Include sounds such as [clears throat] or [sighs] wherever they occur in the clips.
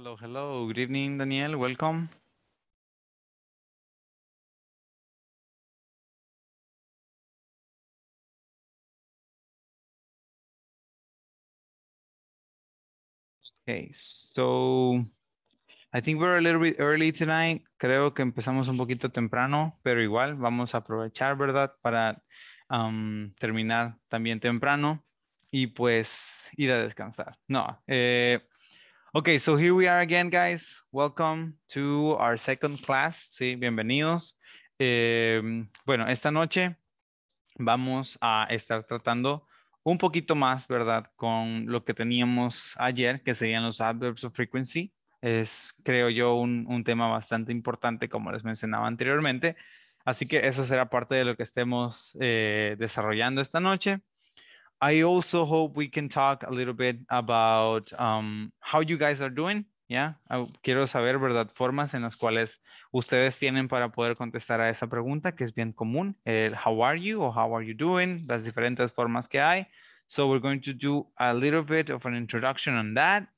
Hello, hello. Good evening, Daniel. Welcome. Okay, so I think we're a little bit early tonight. Creo que empezamos un poquito temprano, pero igual vamos a aprovechar, ¿verdad? Para um, terminar también temprano y pues ir a descansar. No, eh, Okay, so here we are again, guys. Welcome to our second class. Sí, bienvenidos. Em, bueno, esta noche vamos a estar tratando un poquito más, ¿verdad? Con lo que teníamos ayer, que serían los adverbs of frequency. Es, creo yo, un, un tema bastante importante, como les mencionaba anteriormente. Así que eso será parte de lo que estemos eh, desarrollando esta noche. I also hope we can talk a little bit about um, how you guys are doing. Yeah, ah, quiero saber, ¿verdad? Formas en las cuales ustedes tienen para poder contestar a esa pregunta que es bien común, el how are you o how are you doing, las diferentes formas que hay. So we're going to do a little bit of an introduction on that.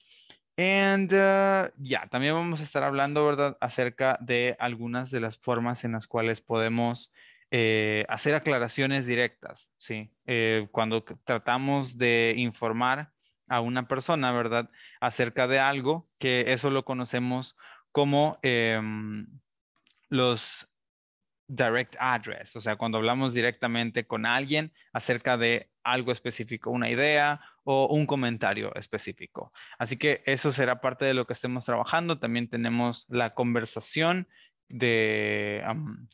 And uh, yeah, también vamos a estar hablando, ¿verdad?, acerca de algunas de las formas en las cuales podemos eh, hacer aclaraciones directas, ¿sí? Eh, cuando tratamos de informar a una persona, ¿verdad? Acerca de algo, que eso lo conocemos como em, los direct address, o sea, cuando hablamos directamente con alguien acerca de algo específico, una idea o un comentario específico. Así que eso será parte de lo que estemos trabajando. También tenemos la conversación de,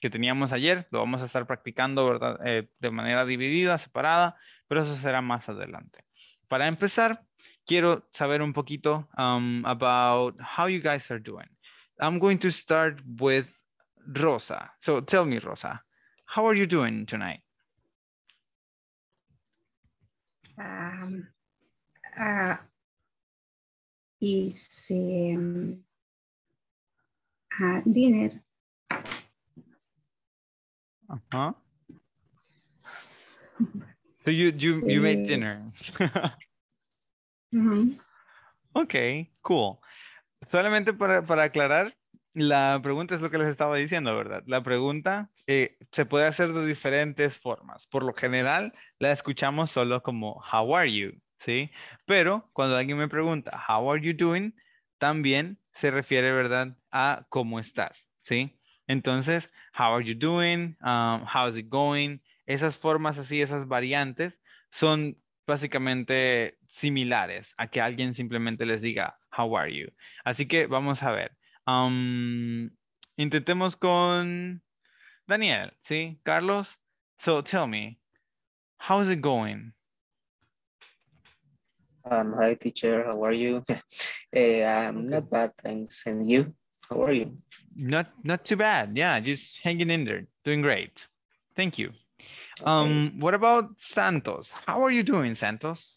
que teníamos ayer. Lo vamos a estar practicando eh, de manera dividida, separada, pero eso será más adelante. Para empezar, quiero saber un poquito um, about how you guys are doing. I'm going to start with Rosa. So tell me, Rosa, how are you doing tonight? Um, uh, um ah, is Ajá. So you made eh. dinner. [laughs] Ok, cool. Solamente para, aclarar, la pregunta es lo que les estaba diciendo, ¿verdad? La pregunta eh, se puede hacer de diferentes formas. Por lo general, la escuchamos solo como How are you? ¿Sí? Pero cuando alguien me pregunta How are you doing? También se refiere, ¿verdad? A cómo estás, ¿sí? Entonces, how are you doing? Um, is it going? Esas formas así, esas variantes son básicamente similares a que alguien simplemente les diga how are you. Así que vamos a ver. Um, intentemos con Daniel, ¿sí? Carlos, so tell me, how is it going? Um, hi teacher, how are you? [laughs] Eh, I'm not bad, thanks. And you? How are you? Not not too bad. Yeah, just hanging in there, doing great. Thank you. Um, what about Santos? How are you doing, Santos?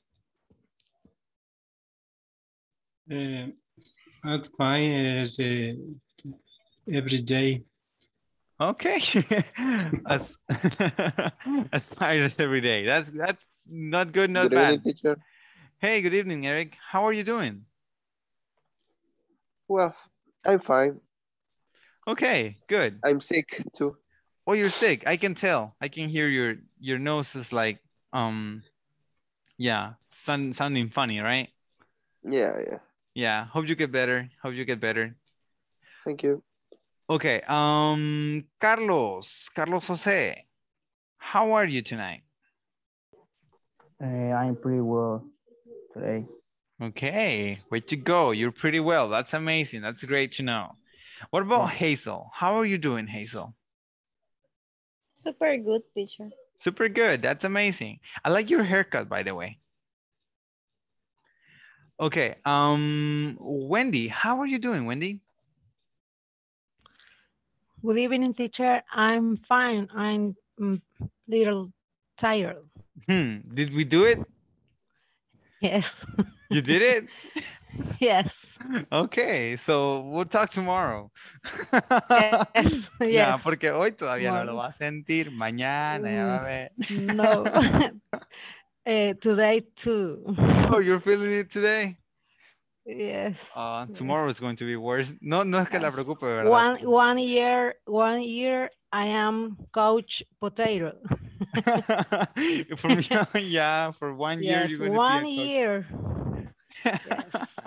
Uh, not am fine as uh, every day. Okay, [laughs] as [laughs] as tired as every day. That's that's not good, not good bad. Evening, teacher. Hey, good evening, Eric. How are you doing? Well, I'm fine. Okay, good. I'm sick too. Oh, you're sick. I can tell. I can hear your your nose is like um yeah, sound, sounding funny, right? Yeah, yeah. Yeah, hope you get better. Hope you get better. Thank you. Okay, um Carlos, Carlos Jose, how are you tonight? Uh, I'm pretty well today. Okay, way to go. You're pretty well. That's amazing. That's great to know. What about Hazel? How are you doing, Hazel? Super good, teacher. Super good. That's amazing. I like your haircut, by the way. Okay, um, Wendy, how are you doing, Wendy? Good evening, teacher. I'm fine. I'm a little tired. Hmm. Did we do it? Yes. [laughs] you did it? [laughs] Yes. Okay, so we'll talk tomorrow. Yes, [laughs] yes. Yeah, porque hoy todavía tomorrow. no lo va a sentir, mañana ya va a ver. Mm, no. uh, [laughs] today too. Oh, you're feeling it today? Yes. Uh, tomorrow yes. is going to be worse. No, no es que la preocupe, ¿verdad? One, one year, one year I am coach potato. for me, yeah, for one year. Yes, one year yes.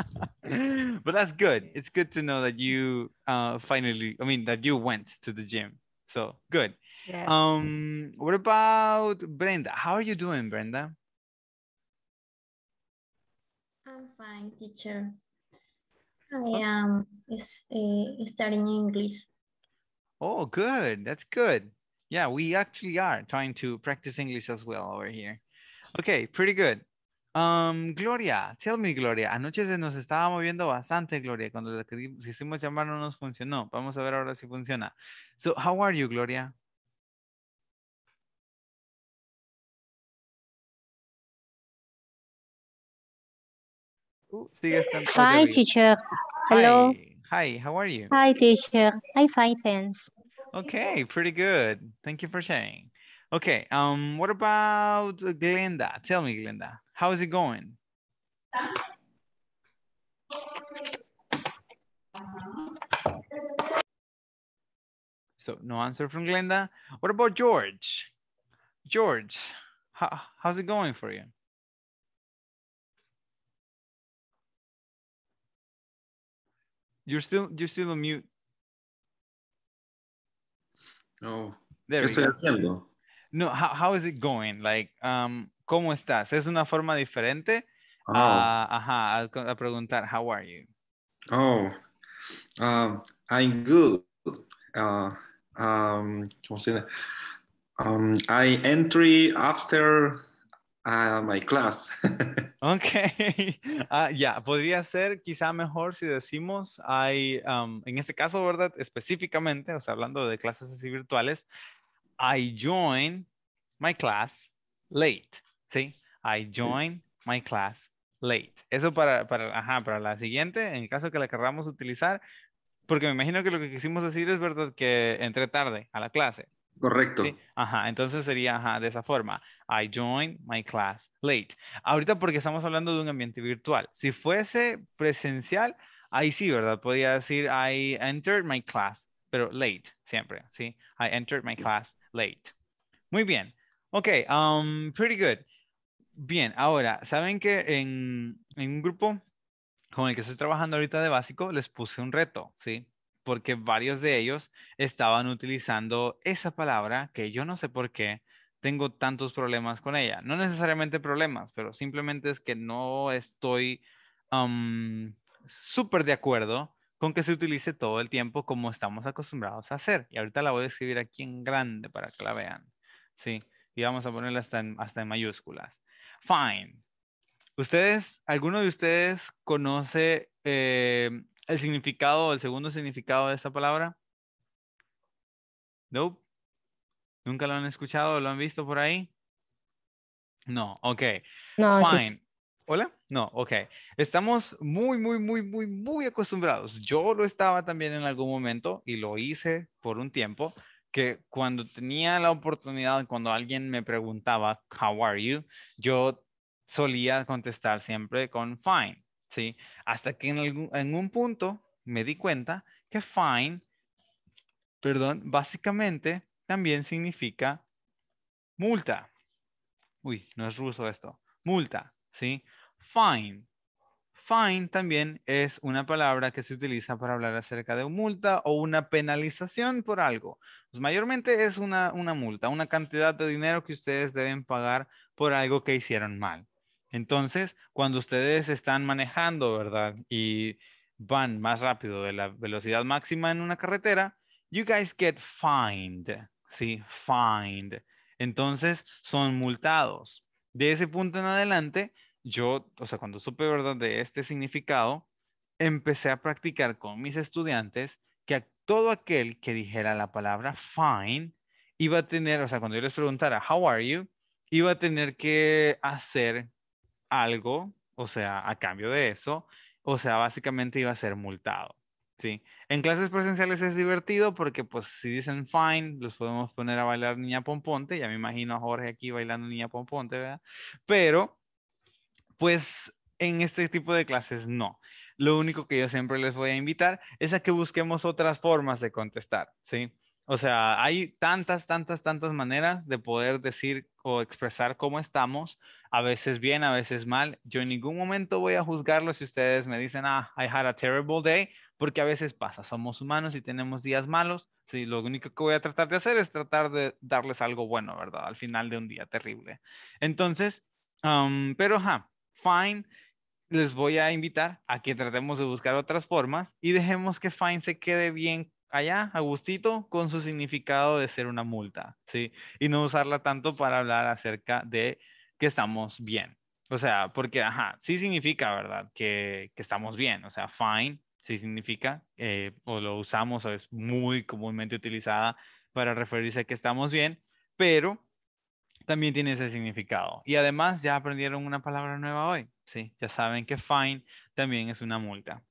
[laughs] but that's good. It's good to know that you uh, finally, I mean, that you went to the gym. So good. Yes. Um, what about Brenda? How are you doing, Brenda? I'm fine, teacher. I oh. am is, eh, studying English. Oh, good. That's good. Yeah, we actually are trying to practice English as well over here. Okay, pretty good. Um, Gloria, tell me, Gloria. Anoche se nos estaba moviendo bastante, Gloria. Cuando le quisimos llamar no nos funcionó. Vamos a ver ahora si funciona. So, how are you, Gloria? Uh, oh, hi, teacher. Hello. Hi. how are you? Hi, teacher. hi fine, thanks. Okay, pretty good. Thank you for sharing. Okay, um, what about Glenda? Tell me, Glenda. How is it going? So no answer from Glenda. What about George? George, how, how's it going for you? You're still you're still on mute. No. Oh. There we go. No, how, how is it going? Like, um, ¿cómo estás? Es una forma diferente oh. a, preguntar, how are you? Oh, um, I'm good. Uh, um, ¿Cómo se um, I entry after uh, my class. [laughs] ok, [laughs] ah, ya, podría ser quizá mejor si decimos, en este caso, ¿verdad? Específicamente, o sea, hablando de clases así virtuales, I join my class late. ¿sí? I joined my class late. Eso para, para, ajá, para la siguiente, en caso que la querramos utilizar, porque me imagino que lo que quisimos decir es, ¿verdad? Que entré tarde a la clase. Correcto. Ajá, entonces sería ajá, de esa forma. I joined my class late. Ahorita porque estamos hablando de un ambiente virtual. Si fuese presencial, ahí sí, ¿verdad? Podría decir I entered my class, pero late siempre, ¿sí? I entered my class late. Muy bien. Ok, um, pretty good. Bien, ahora, ¿saben que en, un grupo con el que estoy trabajando ahorita de básico les puse un reto, ¿sí? Porque varios de ellos estaban utilizando esa palabra que yo no sé por qué tengo tantos problemas con ella. No necesariamente problemas, pero simplemente es que no estoy súper de acuerdo con que se utilice todo el tiempo como estamos acostumbrados a hacer. Y ahorita la voy a escribir aquí en grande para que la vean, ¿sí? Y vamos a ponerla hasta en mayúsculas fine. ¿Ustedes, alguno de ustedes conoce eh, el significado, el segundo significado de esta palabra? No. ¿Nunca lo han escuchado? ¿Lo han visto por ahí? No, ok. fine. Hola, no, ok. Estamos muy, muy, muy, muy, muy acostumbrados. Yo lo estaba también en algún momento y lo hice por un tiempo que cuando tenía la oportunidad, cuando alguien me preguntaba, how are you? Yo solía contestar siempre con fine, ¿sí? Hasta que en, algún, en un punto me di cuenta que fine, perdón, básicamente también significa multa. Uy, no es ruso esto. Multa, ¿sí? Fine Fine también es una palabra que se utiliza para hablar acerca de multa o una penalización por algo. Pues, mayormente es una, una multa, una cantidad de dinero que ustedes deben pagar por algo que hicieron mal. Entonces, cuando ustedes están manejando, ¿verdad? Y van más rápido de la velocidad máxima en una carretera, you guys get fined, ¿sí? Fined. Entonces, son multados. De ese punto en adelante, yo, o sea, cuando supe, ¿verdad?, de este significado, empecé a practicar con mis estudiantes que a todo aquel que dijera la palabra fine iba a tener, o sea, cuando yo les preguntara, how are you, iba a tener que hacer algo, o sea, a cambio de eso, o sea, básicamente iba a ser multado. Sí, en clases presenciales es divertido porque pues si dicen fine, los podemos poner a bailar niña pomponte, ya me imagino a Jorge aquí bailando niña pomponte, ¿verdad? Pero pues en este tipo de clases no. Lo único que yo siempre les voy a invitar es a que busquemos otras formas de contestar, ¿sí? O sea, hay tantas, tantas, tantas maneras de poder decir o expresar cómo estamos, a veces bien, a veces mal. Yo en ningún momento voy a juzgarlo si ustedes me dicen, ah, I had a terrible day, porque a veces pasa, somos humanos y tenemos días malos. Sí, lo único que voy a tratar de hacer es tratar de darles algo bueno, ¿verdad? Al final de un día terrible. Entonces, pero, ja, Fine les voy a invitar a que tratemos de buscar otras formas y dejemos que Fine se quede bien allá, a gustito, con su significado de ser una multa, ¿sí? Y no usarla tanto para hablar acerca de que estamos bien. O sea, porque, ajá, sí significa, ¿verdad? Que, estamos bien. O sea, fine sí significa, eh, o lo usamos, es muy comúnmente utilizada para referirse a que estamos bien, pero también tiene ese significado. Y además ya aprendieron una palabra nueva hoy, ¿sí? Ya saben que fine también es una multa.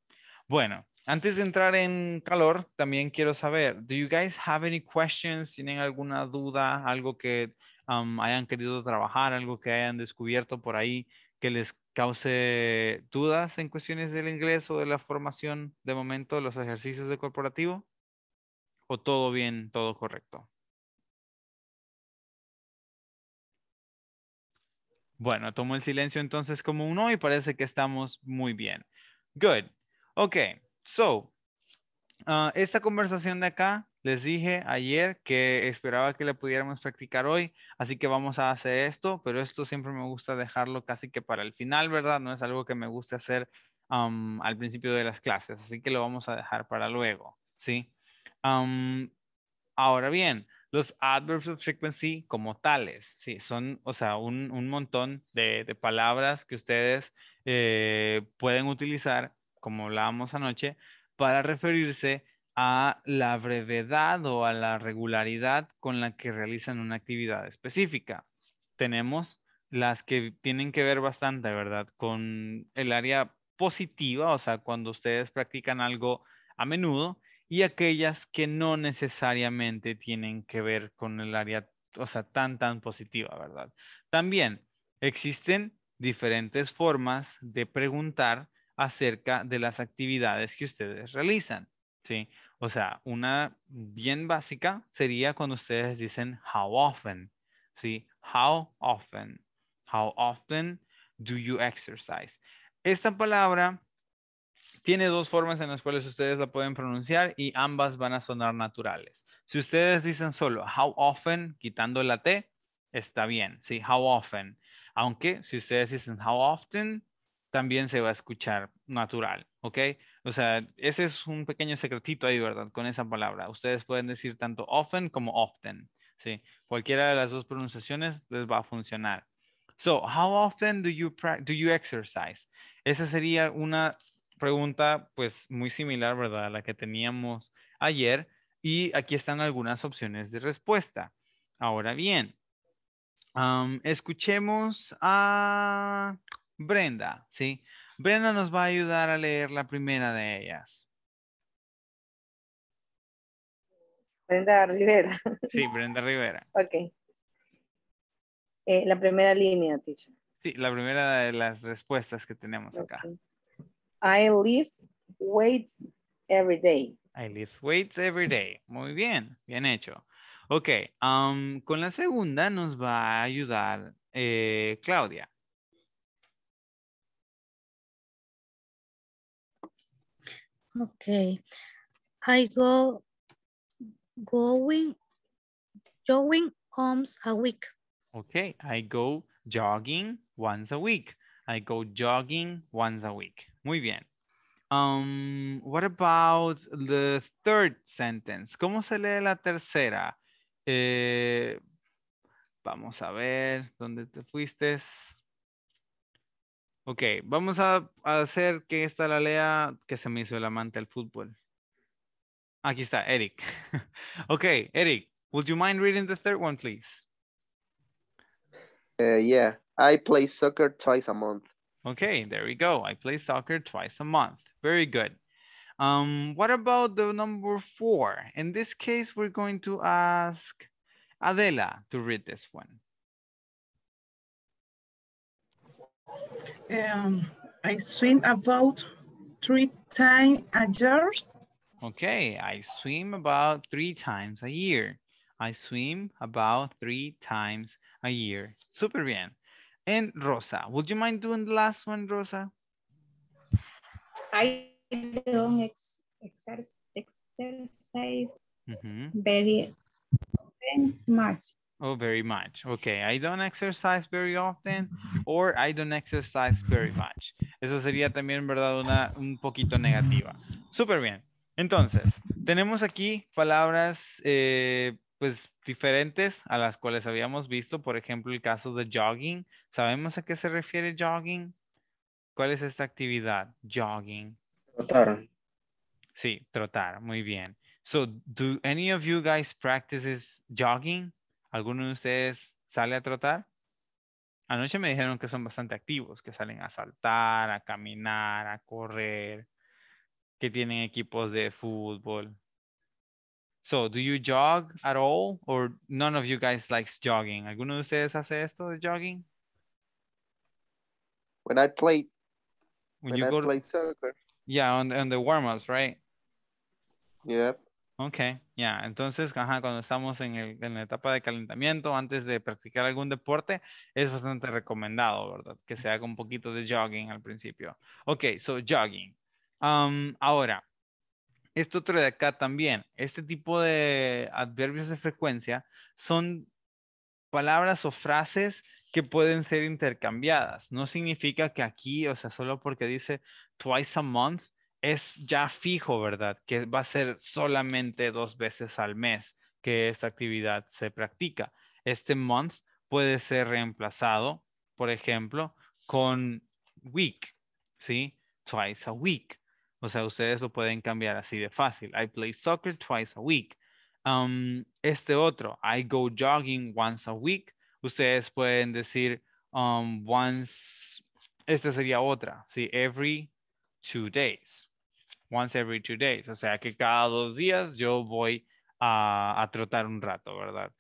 Bueno, antes de entrar en calor, también quiero saber, do you guys have any questions? ¿Tienen alguna duda? ¿Algo que um, hayan querido trabajar? ¿Algo que hayan descubierto por ahí que les cause dudas en cuestiones del inglés o de la formación de momento, los ejercicios de corporativo? ¿O todo bien, todo correcto? Bueno, tomo el silencio entonces como uno y parece que estamos muy bien. Good. Ok, so, ah, esta conversación de acá, les dije ayer que esperaba que la pudiéramos practicar hoy, así que vamos a hacer esto, pero esto siempre me gusta dejarlo casi que para el final, ¿verdad? No es algo que me guste hacer al principio de las clases, así que lo vamos a dejar para luego, ¿sí? ahora bien, los adverbs of frequency como tales. Sí, son, o sea, un, montón de, palabras que ustedes eh, pueden utilizar, como hablábamos anoche, para referirse a la brevedad o a la regularidad con la que realizan una actividad específica. Tenemos las que tienen que ver bastante, ¿verdad? Con el área positiva, o sea, cuando ustedes practican algo a menudo, y aquellas que no necesariamente tienen que ver con el área, o sea, tan, tan positiva, ¿verdad? También existen diferentes formas de preguntar acerca de las actividades que ustedes realizan, ¿sí? O sea, una bien básica sería cuando ustedes dicen how often, ¿sí? How often, how often do you exercise? Esta palabra tiene dos formas en las cuales ustedes la pueden pronunciar y ambas van a sonar naturales. Si ustedes dicen solo how often, quitando la T, está bien, sí, how often. Aunque si ustedes dicen how often, también se va a escuchar natural, ¿ok? O sea, ese es un pequeño secretito ahí, ¿verdad? Con esa palabra. Ustedes pueden decir tanto often como often, ¿sí? Cualquiera de las dos pronunciaciones les va a funcionar. So, how often do you, do you exercise? Esa sería una pregunta pues muy similar, ¿verdad? A la que teníamos ayer. Y aquí están algunas opciones de respuesta. Ahora bien, escuchemos a Brenda, ¿sí? Brenda nos va a ayudar a leer la primera de ellas. Brenda Rivera. Sí, [laughs] Brenda Rivera. ok. Eh, la primera línea, teacher. Sí, la primera de las respuestas que tenemos acá. I lift weights every day. I lift weights every day. Muy bien, bien hecho. Ok, um, con la segunda nos va a ayudar eh, Claudia. Okay, I go going going homes a week. Okay, I go jogging once a week. I go jogging once a week. Muy bien. Um, what about the third sentence? ¿Cómo se lee la tercera? Eh, vamos a ver dónde te fuiste. Ok, vamos a, hacer que esta la lea que se me hizo el amante del fútbol. Aquí está, Eric. [laughs] ok, Eric, would you mind reading the third one, please? Uh, yeah, I play soccer twice a month. Okay, there we go. I play soccer twice a month. Very good. Um, what about the number four? In this case, we're going to ask Adela to read this one. Um, I swim about three times a year. Okay, I swim about three times a year. I swim about three times a year. Super bien. and Rosa. Would you mind doing the last one, Rosa? I don't exercise, very much. Oh, very much. Okay, I don't exercise very often or I don't exercise very much. Eso sería también, ¿verdad? Una, un poquito negativa. Súper bien. Entonces, tenemos aquí palabras, eh, pues diferentes a las cuales habíamos visto, por ejemplo, el caso de jogging. ¿Sabemos a qué se refiere jogging? ¿Cuál es esta actividad? Jogging. Trotar. Sí, trotar, muy bien. So, do any of you guys practices jogging? ¿Alguno de ustedes sale a trotar? Anoche me dijeron que son bastante activos, que salen a saltar, a caminar, a correr, que tienen equipos de fútbol. So, do you jog at all or none of you guys likes jogging? ¿Alguno de ustedes hace esto de jogging? When I play when, you play soccer. Yeah, on, the warm-ups, right? Yep. Okay, Yeah. Entonces, cuando estamos en, la etapa de calentamiento, antes de practicar algún deporte, es bastante recomendado, ¿verdad? Que se haga un poquito de jogging al principio. Ok, so jogging. Um, ahora, esto otro de acá también. Este tipo de adverbios de frecuencia son palabras o frases que pueden ser intercambiadas. No significa que aquí, o sea, solo porque dice twice a month, es ya fijo, ¿verdad? Que va a ser solamente dos veces al mes que esta actividad se practica. Este month puede ser reemplazado, por ejemplo, con week, ¿sí? Twice a week. O sea, ustedes lo pueden cambiar así de fácil. I play soccer twice a week. Um, este otro, I go jogging once a week. Ustedes pueden decir um, once, esta sería otra, ¿sí? Every two days. Once every two days. O sea, que cada dos días yo voy a, a trotar un rato, ¿verdad?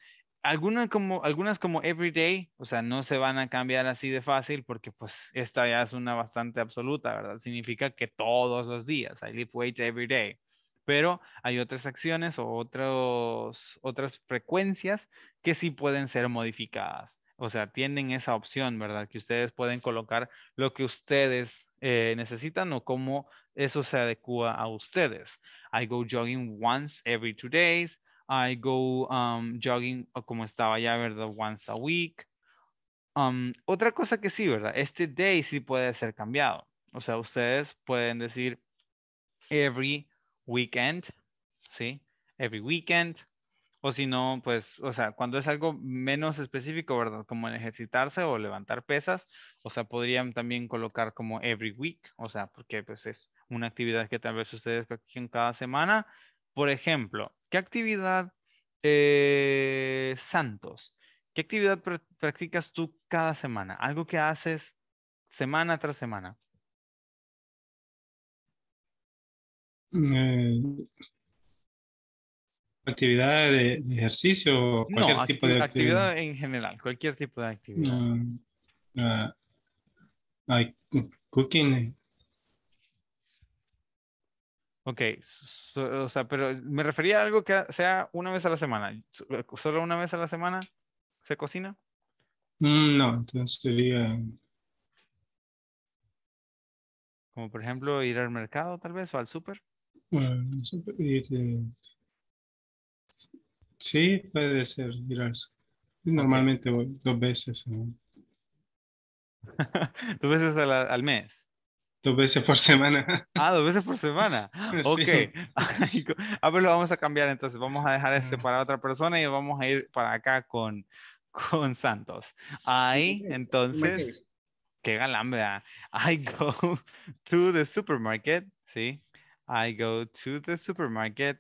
algunas como, algunas como everyday, o sea, no se van a cambiar así de fácil porque pues esta ya es una bastante absoluta, ¿verdad? Significa que todos los días, I lift weights every day. Pero hay otras acciones o otros, otras frecuencias que sí pueden ser modificadas. O sea, tienen esa opción, ¿verdad? Que ustedes pueden colocar lo que ustedes eh, necesitan o cómo eso se adecua a ustedes. I go jogging once every two days. I go um, jogging como estaba ya, ¿verdad? Once a week. Um, otra cosa que sí, ¿verdad? Este day sí puede ser cambiado. O sea, ustedes pueden decir every weekend, ¿sí? Every weekend. O si no, pues, o sea, cuando es algo menos específico, ¿verdad? Como en ejercitarse o levantar pesas, o sea, podrían también colocar como every week, o sea, porque pues es una actividad que tal vez ustedes practiquen cada semana. Por ejemplo, ¿Qué actividad, eh, Santos, qué actividad practicas tú cada semana? Algo que haces semana tras semana. Mm. actividad de, ejercicio cualquier tipo de actividad. en general cualquier tipo de actividad uh, cooking Ok, o sea, pero me refería a algo que sea una vez a la semana. Eh, ¿Solo una vez a la semana se cocina? Mm, no, entonces sería... Como por ejemplo ir al mercado tal vez o al súper. Eh, sí, puede ser ir al Normalmente voy dos veces. [laughs] ¿Dos veces al mes? Dos veces por semana. Ah, dos veces por semana. [laughs] Ok. Ah, pues lo vamos a cambiar entonces. Vamos a dejar este para otra persona y vamos a ir para acá con, con Santos. Ahí, entonces, qué galán, ¿verdad? I go [laughs] to the supermarket. Sí. I go to the supermarket.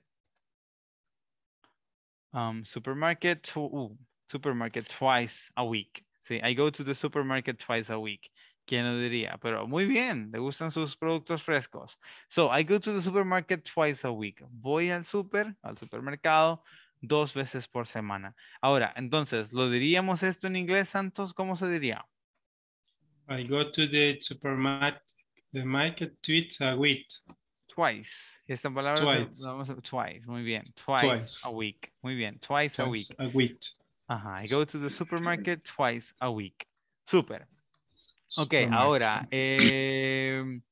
Um, supermarket, uh, supermarket twice a week. Sí, I go to the supermarket twice a week. ¿Quién lo diría? Pero muy bien, le gustan sus productos frescos. So, I go to the supermarket twice a week. Voy al super, al supermercado, dos veces por semana. Ahora, entonces, ¿lo diríamos esto en inglés, Santos? ¿Cómo se diría? I go to the supermarket twice a week. Twice. Esta palabra twice. twice. Muy bien. Twice, a week. Muy bien. Twice, a week. A week. Ajá. I go to the supermarket twice a week. Super. Ok, ahora, em,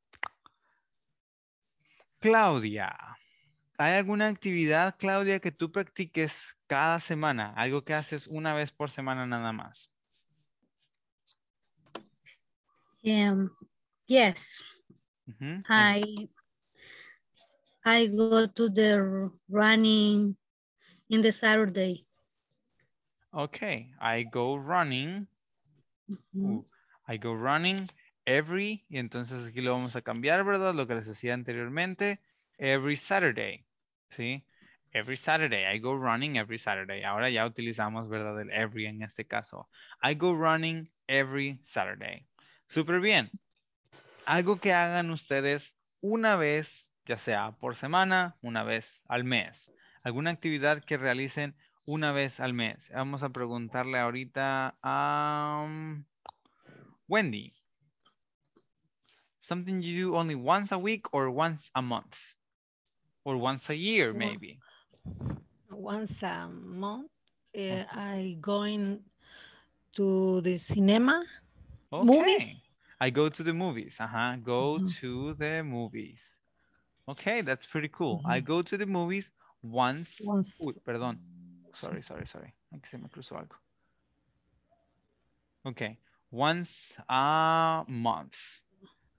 Claudia, ¿hay alguna actividad, Claudia, que tú practiques cada semana? Algo que haces una vez por semana nada más. Em, yes. I, go to the running in the Saturday. Okay, I go running. I go running every, y entonces aquí lo vamos a cambiar, ¿verdad? Lo que les decía anteriormente, every Saturday, ¿sí? Every Saturday, I go running every Saturday. Ahora ya utilizamos, ¿verdad? El every en este caso. I go running every Saturday. Súper bien. Algo que hagan ustedes una vez, ya sea por semana, una vez al mes. Alguna actividad que realicen una vez al mes. Vamos a preguntarle ahorita a... Um, Wendy, something you do only once a week or once a month or once a year maybe? Once a month, uh, go in to the cinema okay. movie. I go to the movies. Uh-huh. Go mm -hmm. to the movies. Okay, that's pretty cool. Mm -hmm. I mm-hmm. go to the movies once. once. Uy, perdón. Sorry, sorry, sorry. se me cruzó algo. Okay. once a month.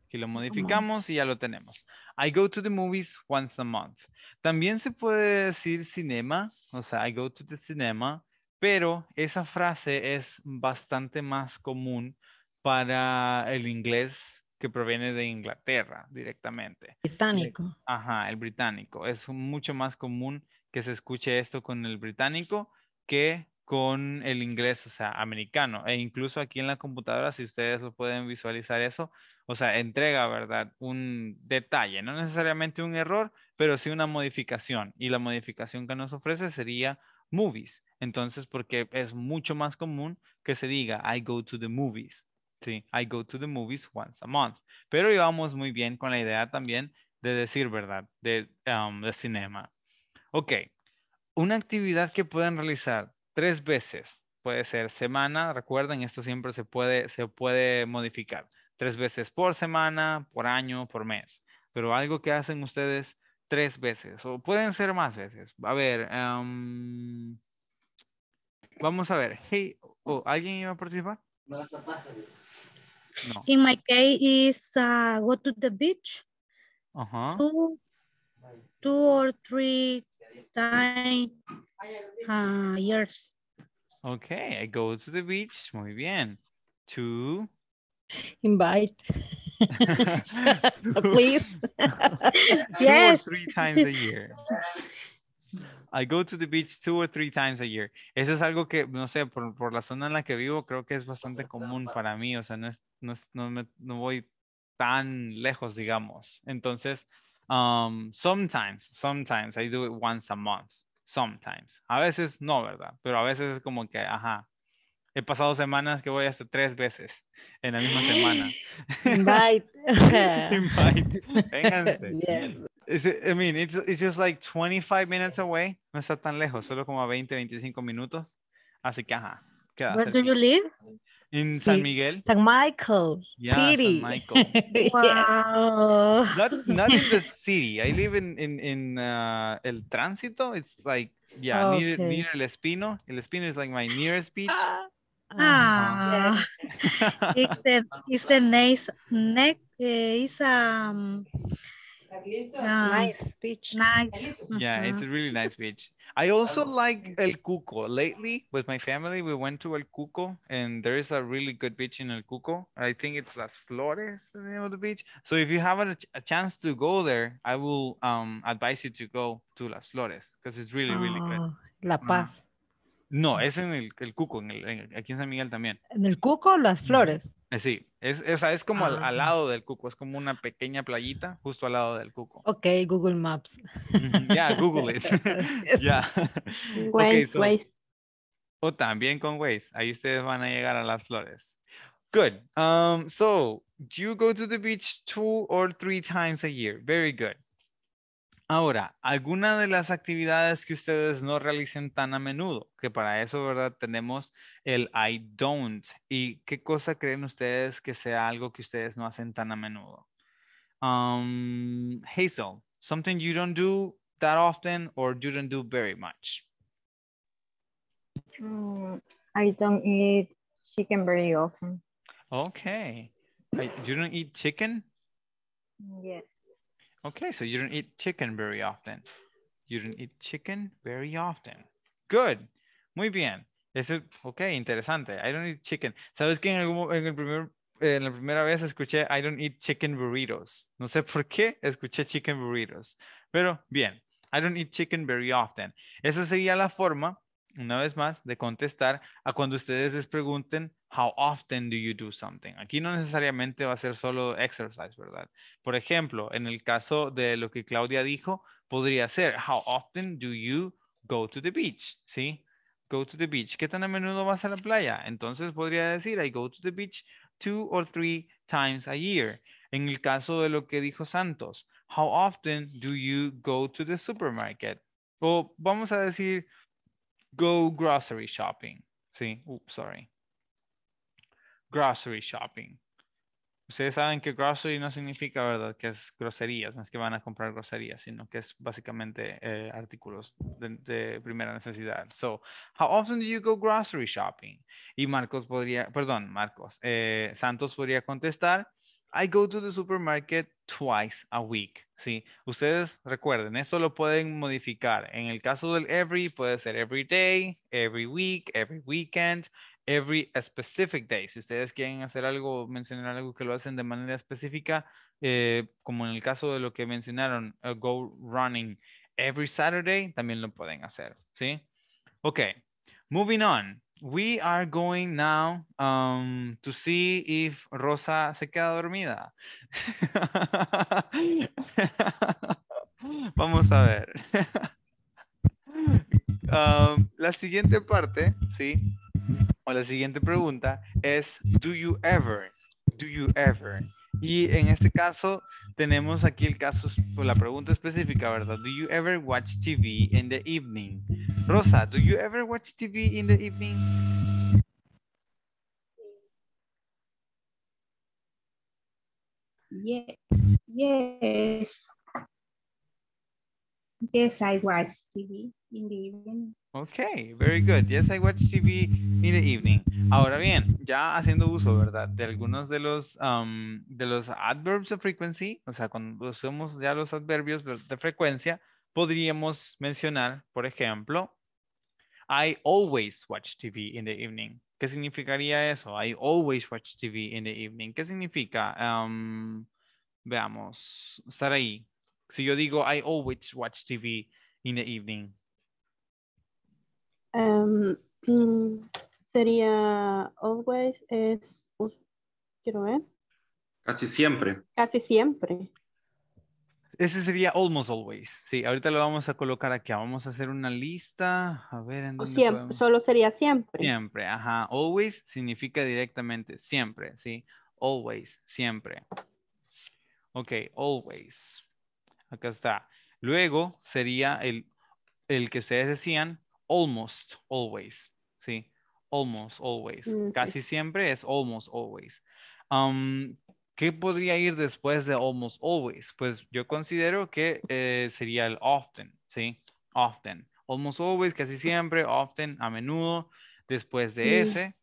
que lo modificamos y ya lo tenemos. I go to the movies once a month. También se puede decir cinema, o sea, I go to the cinema, pero esa frase es bastante más común para el inglés que proviene de Inglaterra directamente. Británico. Ajá, el británico. Es mucho más común que se escuche esto con el británico que con el inglés, o sea, americano. E incluso aquí en la computadora, si ustedes lo pueden visualizar eso, o sea, entrega, ¿verdad? Un detalle, no necesariamente un error, pero sí una modificación. Y la modificación que nos ofrece sería movies. Entonces, porque es mucho más común que se diga, I go to the movies. Sí, I go to the movies once a month. Pero íbamos muy bien con la idea también de decir, ¿verdad? De, de cinema. Ok. Una actividad que pueden realizar tres veces. Puede ser semana, recuerden, esto siempre se puede, se puede modificar. Tres veces por semana, por año, por mes. Pero algo que hacen ustedes tres veces, o pueden ser más veces. A ver, em, vamos a ver. Hey, oh, ¿Alguien iba a participar? No. In my is uh, go to the beach. Uh Two, two or three Ah, years. Okay, I go to the beach. Muy bien. To invite. [laughs] [laughs] Please. [laughs] two or three times a year. I go to the beach two or three times a year. Eso es algo que, no sé, por, la zona en la que vivo, creo que es bastante común para mí. O sea, no, no, no, me, no voy tan lejos, digamos. Entonces, um, sometimes, sometimes I do it once a month sometimes. A veces no, ¿verdad? Pero a veces es como que, ajá, he pasado semanas que voy hasta tres veces en la misma semana. Invite. [laughs] [laughs] Invite. Vénganse. I mean, it's, it's just like 25 minutes away. No está tan lejos, solo como a 20, 25 minutos. Así que, ajá. Where do you live? In San Miguel? San Michael yeah, City. San Michael. [laughs] wow. Not, not in the [laughs] city. I live in, in, in uh, El Tránsito. It's like, yeah, near, near El Espino. El Espino is like my nearest beach. Ah, ah. Uh-huh. it's the it's the eh, um, nice neck. it's um, uh, nice beach. Nice. Yeah, uh -huh. it's a mm-hmm. really nice beach. I also like El Cuco. Lately, with my family, we went to El Cuco, and there is a really good beach in El Cuco. I think it's Las Flores, the name of the beach. So if you have a, a chance to go there, I will um, advise you to go to Las Flores because it's really, really oh, good. Ah, La mm. Paz. Uh, no, es en el, el Cuco, en el, en, aquí en San Miguel también. ¿En el Cuco Las Flores? Eh, sí, es, es como al, ah. lado del cuco, es como una pequeña playita justo al lado del cuco. Ok, Google Maps. Ya, Google it. [laughs] [laughs] Ya. [laughs] Waze, Waze. O también con Waze, ahí ustedes van a llegar a las flores. Good. Um, so, you go to the beach two or three times a year. Very good. Ahora, alguna de las actividades que ustedes no realicen tan a menudo, que para eso, ¿verdad? Tenemos el I don't. ¿Y qué cosa creen ustedes que sea algo que ustedes no hacen tan a menudo? Um, Hazel, something you don't do that often or you don't do very much. Mm, I don't eat chicken very often. Okay. you don't eat chicken? Yes. Okay, so you don't eat chicken very often. You don't eat chicken very often. Good. Muy bien. Eso, ok, interesante. I don't eat chicken. ¿Sabes que en, en la primera vez escuché I don't eat chicken burritos? No sé por qué escuché chicken burritos. Pero bien, I don't eat chicken very often. Esa sería la forma, una vez más, de contestar a cuando ustedes les pregunten how often do you do something. Aquí no necesariamente va a ser solo exercise, ¿verdad? Por ejemplo, en el caso de lo que Claudia dijo, podría ser how often do you go to the beach, ¿sí? Go to the beach. ¿Qué tan a menudo vas a la playa? Entonces podría decir I go to the beach two or three times a year. En el caso de lo que dijo Santos, how often do you go to the supermarket? O vamos a decir go grocery shopping. Sí, Oops, sorry grocery shopping. Ustedes saben que grocery no significa, ¿verdad?, que es groserías, no es que van a comprar groserías, sino que es básicamente eh, artículos de, primera necesidad. So, how often do you go grocery shopping? Y Marcos podría, perdón, Marcos, eh, Santos podría contestar, I go to the supermarket twice a week. ¿Sí? Ustedes recuerden, esto lo pueden modificar. En el caso del every, puede ser every day, every week, every weekend every specific day. Si ustedes quieren hacer algo, mencionar algo que lo hacen de manera específica, eh, como en el caso de lo que mencionaron, eh, go running every Saturday, también lo pueden hacer, ¿sí? Ok, moving on. We are going now um, to see if Rosa se queda dormida. [laughs] Vamos a ver. [laughs] Um, la siguiente parte, ¿sí? o la siguiente pregunta es, do you ever, do you ever? Y en este caso tenemos aquí el caso, pues, la pregunta específica, ¿verdad? Do you ever watch TV in the evening? Rosa, do you ever watch TV in the evening? Yes. Yes, I watch TV in the evening. Ok, very good. Yes, I watch TV in the evening. Ahora bien, ya haciendo uso, ¿verdad? De algunos de los, um, de los adverbs of frequency, o sea, cuando usamos ya los adverbios de frecuencia, podríamos mencionar, por ejemplo, I always watch TV in the evening. ¿Qué significaría eso? I always watch TV in the evening. ¿Qué significa? Um, veamos, estar ahí. Si yo digo I always watch TV in the evening, Em, mm, sería always es, quiero ver. Casi siempre. Casi siempre. Ese sería almost always. Sí, ahorita lo vamos a colocar aquí. Vamos a hacer una lista. A ver, solo sería siempre. Siempre, ajá. Always significa directamente siempre, ¿sí? Always, siempre. Ok, always. Acá está. Luego sería el, el que ustedes decían, almost always, ¿sí? Almost always. Mm, casi siempre es almost always. ¿Qué podría ir después de almost always? Pues yo considero que eh, sería el often, ¿sí? Often. Almost always, casi siempre, often, a menudo. Después de mm. ese,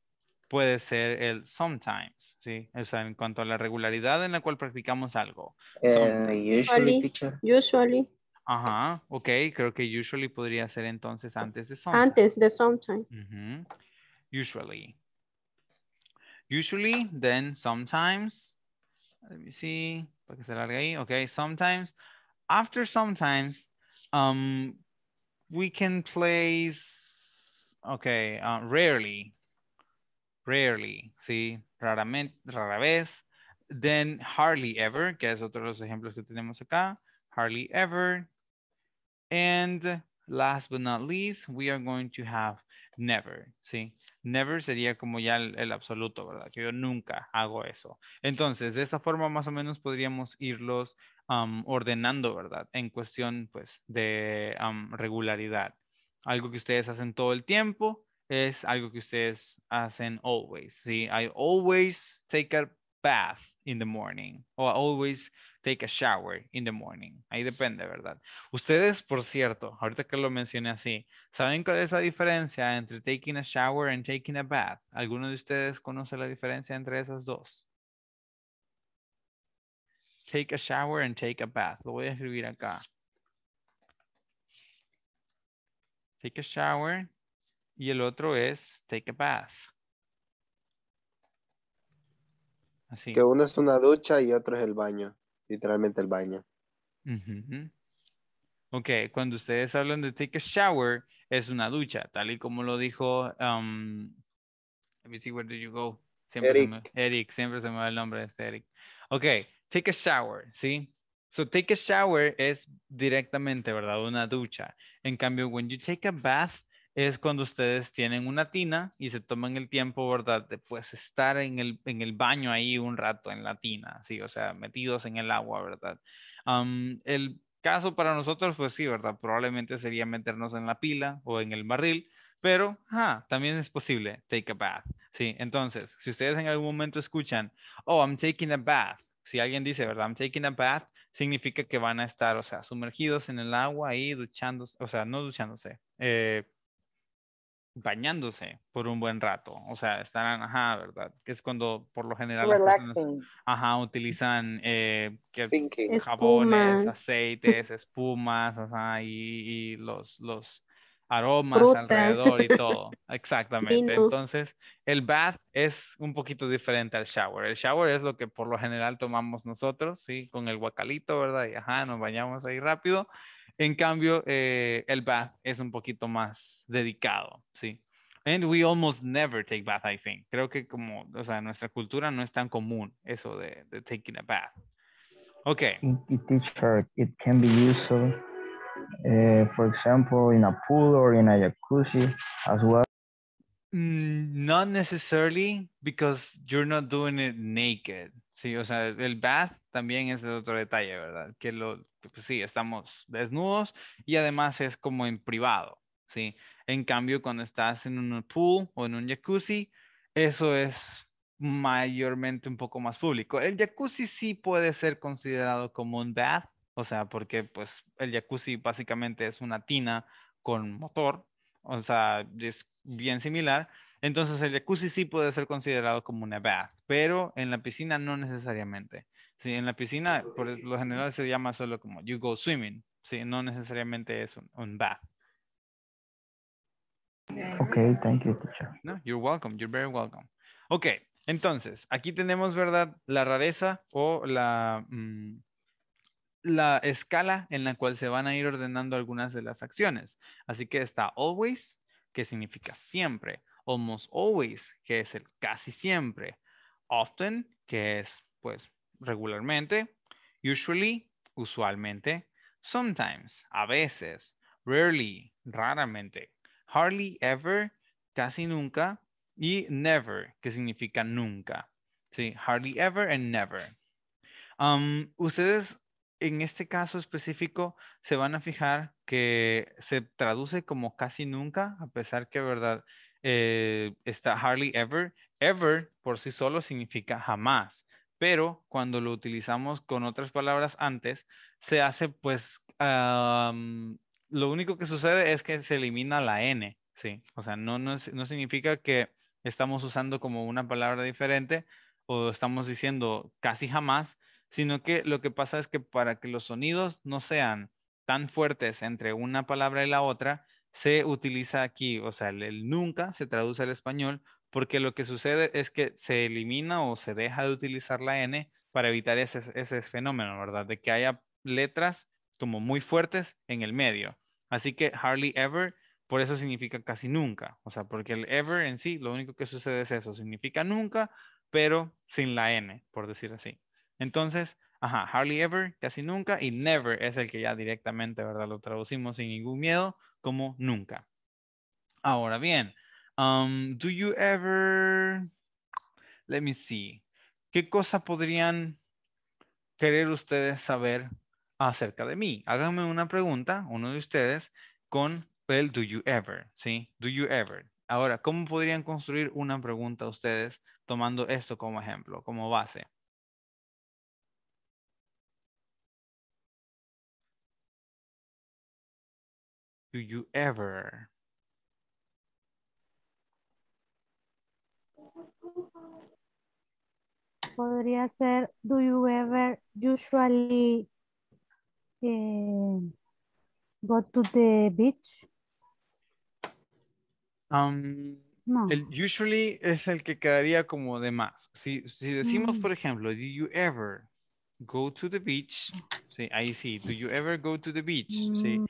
puede ser el sometimes, ¿sí? O sea, en cuanto a la regularidad en la cual practicamos algo. Eh, usually, Usually. Ajá, ok, creo que usually podría ser entonces eh, antes de sometimes. Antes de sometimes. Usually. Usually, then sometimes. Let me see, para que se largue ahí. Ok, sometimes. After sometimes, um, we can place, ok, uh, rarely. Rarely, sí, raramente, rara vez. Then hardly ever, que es otro de los ejemplos que tenemos acá. Hardly ever, And last but not least, we are going to have never, ¿sí? Never sería como ya el, absoluto, ¿verdad? Que yo nunca hago eso. Entonces, de esta forma más o menos podríamos irlos ordenando, ¿verdad? En cuestión, pues, de regularidad. Algo que ustedes hacen todo el tiempo es algo que ustedes hacen always, ¿sí? I always take a bath in the morning. O always take a shower in the morning. Ahí depende, ¿verdad? Ustedes, por cierto, ahorita que lo mencioné así, ¿saben cuál es la diferencia entre taking a shower and taking a bath? ¿Alguno de ustedes conoce la diferencia entre esas dos? Take a shower and take a bath. Lo voy a escribir acá. Take a shower y el otro es take a bath. Así. Que uno es una ducha y otro es el baño literalmente el baño. Ok, cuando ustedes hablan de take a shower, es una ducha, tal y como lo dijo, um, let me see, where did you go? Eric. Eric, siempre se me va el nombre de este Eric. Ok, take a shower, ¿sí? So take a shower es directamente, ¿verdad? Una ducha. En cambio, when you take a bath, es cuando ustedes tienen una tina y se toman el tiempo, ¿verdad? De pues estar en el, baño ahí un rato en la tina, sí, o sea, metidos en el agua, ¿verdad? el caso para nosotros, pues sí, ¿verdad? Probablemente sería meternos en la pila o en el barril, pero también es posible, take a bath, sí. Entonces, si ustedes en algún momento escuchan, oh, I'm taking a bath, si alguien dice, ¿verdad? I'm taking a bath, significa que van a estar, o sea, sumergidos en el agua ahí, duchándose, o sea, no duchándose, eh, bañándose por un buen rato. O sea, estarán, ajá, ¿verdad? Que es cuando por lo general... ajá, utilizan eh, que, jabones, aceites, espumas, ajá, y, los, los aromas alrededor y todo. [laughs] Exactamente. Entonces, el bath es un poquito diferente al shower. El shower es lo que por lo general tomamos nosotros, ¿sí? Con el guacalito, ¿verdad? Y ajá, nos bañamos ahí rápido. En cambio, eh, el bath es un poquito más dedicado, ¿sí? And we almost never take bath, I think. Creo que como, o sea, nuestra cultura no es tan común eso de, taking a bath. Okay. It, it can be useful, eh, for example, in a pool or in a jacuzzi as well. Mm, not necessarily because you're not doing it naked. Sí, o sea, el bath también es otro detalle, ¿verdad? Que lo, pues sí, estamos desnudos y además es como en privado, ¿sí? En cambio, cuando estás en un pool o en un jacuzzi, eso es mayormente un poco más público. El jacuzzi sí puede ser considerado como un bath, o sea, porque pues el jacuzzi básicamente es una tina con motor, o sea, es bien similar. Entonces el jacuzzi sí puede ser considerado como una bath, pero en la piscina no necesariamente. Sí, en la piscina por lo general se llama solo como you go swimming, sí, no necesariamente es un, bath. Ok, thank you, teacher. No, you're welcome, you're very welcome. Ok, entonces, aquí tenemos, ¿verdad? La rareza o la, mm, la escala en la cual se van a ir ordenando algunas de las acciones. Así que está always, que significa siempre. Almost always, que es el casi siempre. Often, que es, pues, regularmente, usually, usualmente, sometimes, a veces, rarely, raramente, hardly ever, casi nunca, y never, que significa nunca. Sí, hardly ever and never. Um, ustedes en este caso específico se van a fijar que se traduce como casi nunca, a pesar que, ¿verdad? Eh, está hardly ever. Ever por sí solo significa jamás pero cuando lo utilizamos con otras palabras antes, se hace pues, lo único que sucede es que se elimina la N, ¿sí? O sea, no, significa que estamos usando como una palabra diferente o estamos diciendo casi jamás, sino que lo que pasa es que para que los sonidos no sean tan fuertes entre una palabra y la otra, se utiliza aquí, o sea, el nunca se traduce al español porque lo que sucede es que se elimina o se deja de utilizar la N para evitar ese, ese fenómeno, ¿verdad? De que haya letras como muy fuertes en el medio. Así que hardly ever, por eso significa casi nunca. O sea, porque el ever en sí, lo único que sucede es eso, significa nunca, pero sin la N, por decir así. Entonces, ajá, hardly ever, casi nunca, y never es el que ya directamente, ¿verdad? Lo traducimos sin ningún miedo como nunca. Ahora bien, Um, do you ever, let me see, ¿qué cosa podrían querer ustedes saber acerca de mí? Háganme una pregunta, uno de ustedes, con el do you ever, ¿sí? Do you ever. Ahora, ¿cómo podrían construir una pregunta ustedes tomando esto como ejemplo, como base? Do you ever? podría ser do you ever usually eh, go to the beach? no. usually es el que quedaría como de más. Si, decimos, mm. por ejemplo, do you ever go to the beach? Sí, ahí sí. Do you ever go to the beach? Sí. Mm.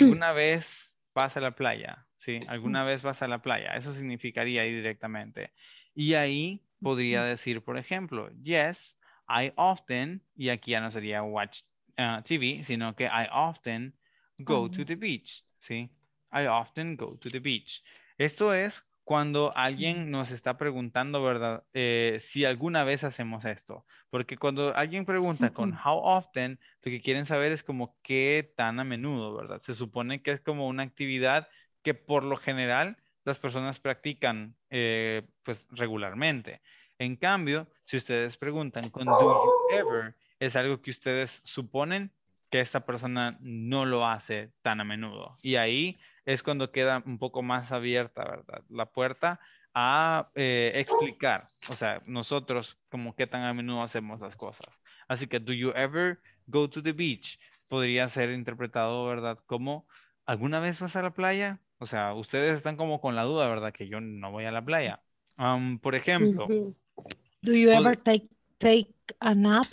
¿Alguna vez vas a la playa? Sí, alguna mm. vez vas a la playa. Eso significaría ahí directamente. Y ahí podría decir, por ejemplo, yes, I often, y aquí ya no sería watch ah, TV, sino que I often go to the beach, ¿sí? I often go to the beach. Esto es cuando alguien nos está preguntando, ¿verdad? Eh, si alguna vez hacemos esto. Porque cuando alguien pregunta con how often, lo que quieren saber es como qué tan a menudo, ¿verdad? Se supone que es como una actividad que por lo general las personas practican eh, pues regularmente. En cambio, si ustedes preguntan con do you ever, es algo que ustedes suponen que esta persona no lo hace tan a menudo. Y ahí es cuando queda un poco más abierta, ¿verdad? La puerta a eh, explicar, o sea, nosotros como qué tan a menudo hacemos las cosas. Así que, do you ever go to the beach? Podría ser interpretado, ¿verdad? Como, ¿alguna vez vas a la playa? O sea, ustedes están como con la duda, ¿verdad? Que yo no voy a la playa. por ejemplo. Do you pues ever take, take a nap?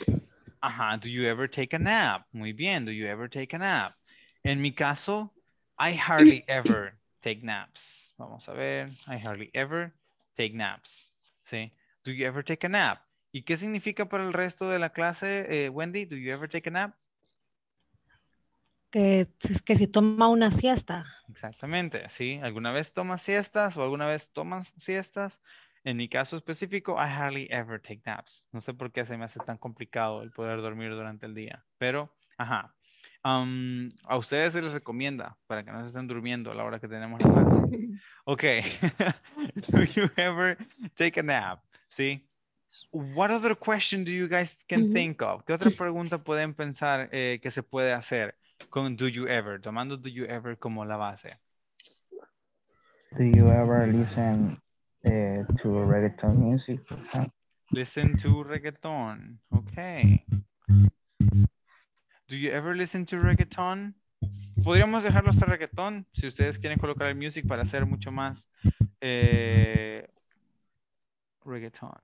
Ajá, do you ever take a nap? Muy bien, do you ever take a nap? En mi caso, I hardly ever take naps. Vamos a ver, I hardly ever take naps. ¿Sí? Do you ever take a nap? ¿Y qué significa para el resto de la clase, eh, Wendy? Do you ever take a nap? que, que si toma una siesta. Exactamente, sí. ¿Alguna vez tomas siestas o alguna vez tomas siestas? En mi caso específico, I hardly ever take naps. No sé por qué se me hace tan complicado el poder dormir durante el día, pero, ajá. a ustedes se les recomienda para que no se estén durmiendo a la hora que tenemos la clase. [laughs] Ok. [laughs] do you ever take a nap? Sí. What other question do you guys can think of? ¿Qué otra pregunta pueden pensar eh, que se puede hacer? con do you ever, tomando do you ever como la base. Do you ever listen eh, to reggaeton music? Listen to reggaeton, okay. Do you ever listen to reggaeton? Podríamos dejarlo hasta reggaeton, si ustedes quieren colocar el music para hacer mucho más eh, reggaeton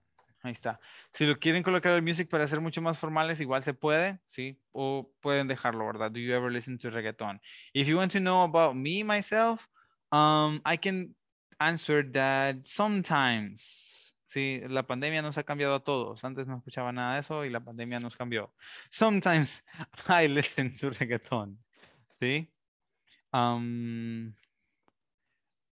ahí está. Si lo quieren colocar el music para ser mucho más formales, igual se puede, ¿sí? O pueden dejarlo, ¿verdad? Do you ever listen to reggaeton? If you want to know about me, myself, um, I can answer that sometimes. Sí, la pandemia nos ha cambiado a todos. Antes no escuchaba nada de eso y la pandemia nos cambió. Sometimes [laughs] I listen to reggaeton. ¿Sí? Um,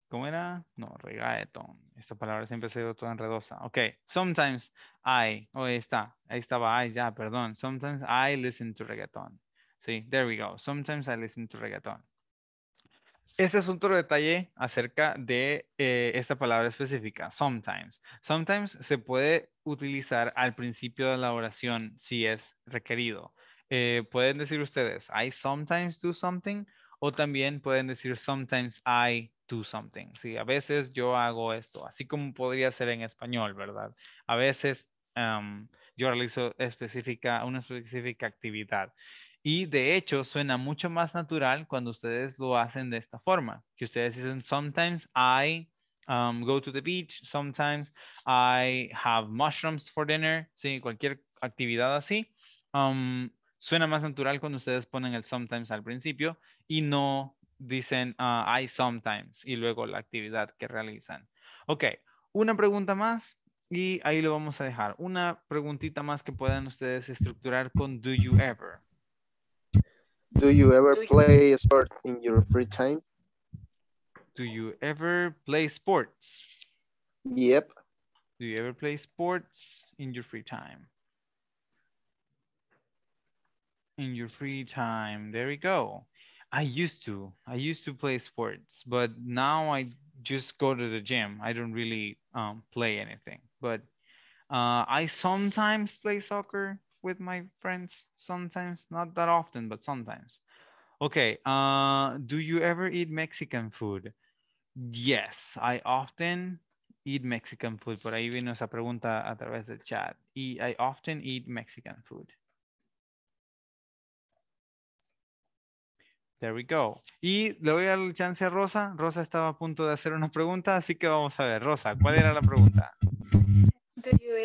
¿Cómo era? No, reggaeton. Esta palabra siempre ha ido toda enredosa. Ok, sometimes I, oh, ahí está, ahí estaba I, ya, perdón. Sometimes I listen to reggaeton. Sí, there we go. Sometimes I listen to reggaeton. Este es otro detalle acerca de eh, esta palabra específica, sometimes. Sometimes se puede utilizar al principio de la oración si es requerido. Eh, pueden decir ustedes, I sometimes do something o también pueden decir, sometimes I do something. Sí, a veces yo hago esto, así como podría ser en español, ¿verdad? A veces yo realizo específica, una específica actividad. Y de hecho suena mucho más natural cuando ustedes lo hacen de esta forma, que ustedes dicen, sometimes I um, go to the beach, sometimes I have mushrooms for dinner, sí, cualquier actividad así suena más natural cuando ustedes ponen el sometimes al principio y no dicen I ah, sometimes y luego la actividad que realizan. Ok, una pregunta más y ahí lo vamos a dejar. Una preguntita más que puedan ustedes estructurar con do you ever. Do you ever play sports sport in your free time? Do you ever play sports? Yep. Do you ever play sports in your free time? in your free time. There you go. I used to. I used to play sports, but now I just go to the gym. I don't really um, play anything. But uh, I sometimes play soccer with my friends. Sometimes, not that often, but sometimes. Okay. Uh, do you ever eat Mexican food? Yes, I often eat Mexican food. Por ahí vino esa pregunta a través del chat. Y I often eat Mexican food. There we go. Y le voy a dar chance a Rosa. Rosa estaba a punto de hacer una pregunta, así que vamos a ver. Rosa, ¿cuál era la pregunta? you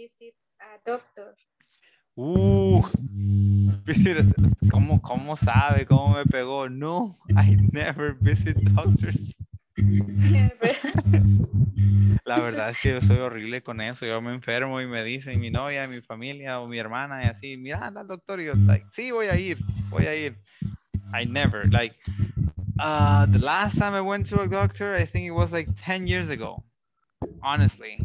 visit a doctor? Uh, [laughs] ¿cómo, ¿cómo sabe? ¿Cómo me pegó? No, I never visit doctors. [laughs] La verdad es que yo soy horrible con eso. Yo me enfermo y me dicen mi novia, mi familia o mi hermana y así, mira, anda al doctor. Y yo, like, sí, voy a ir, voy a ir. I never, like, uh, the last time I went to a doctor, I think it was like 10 years ago. Honestly,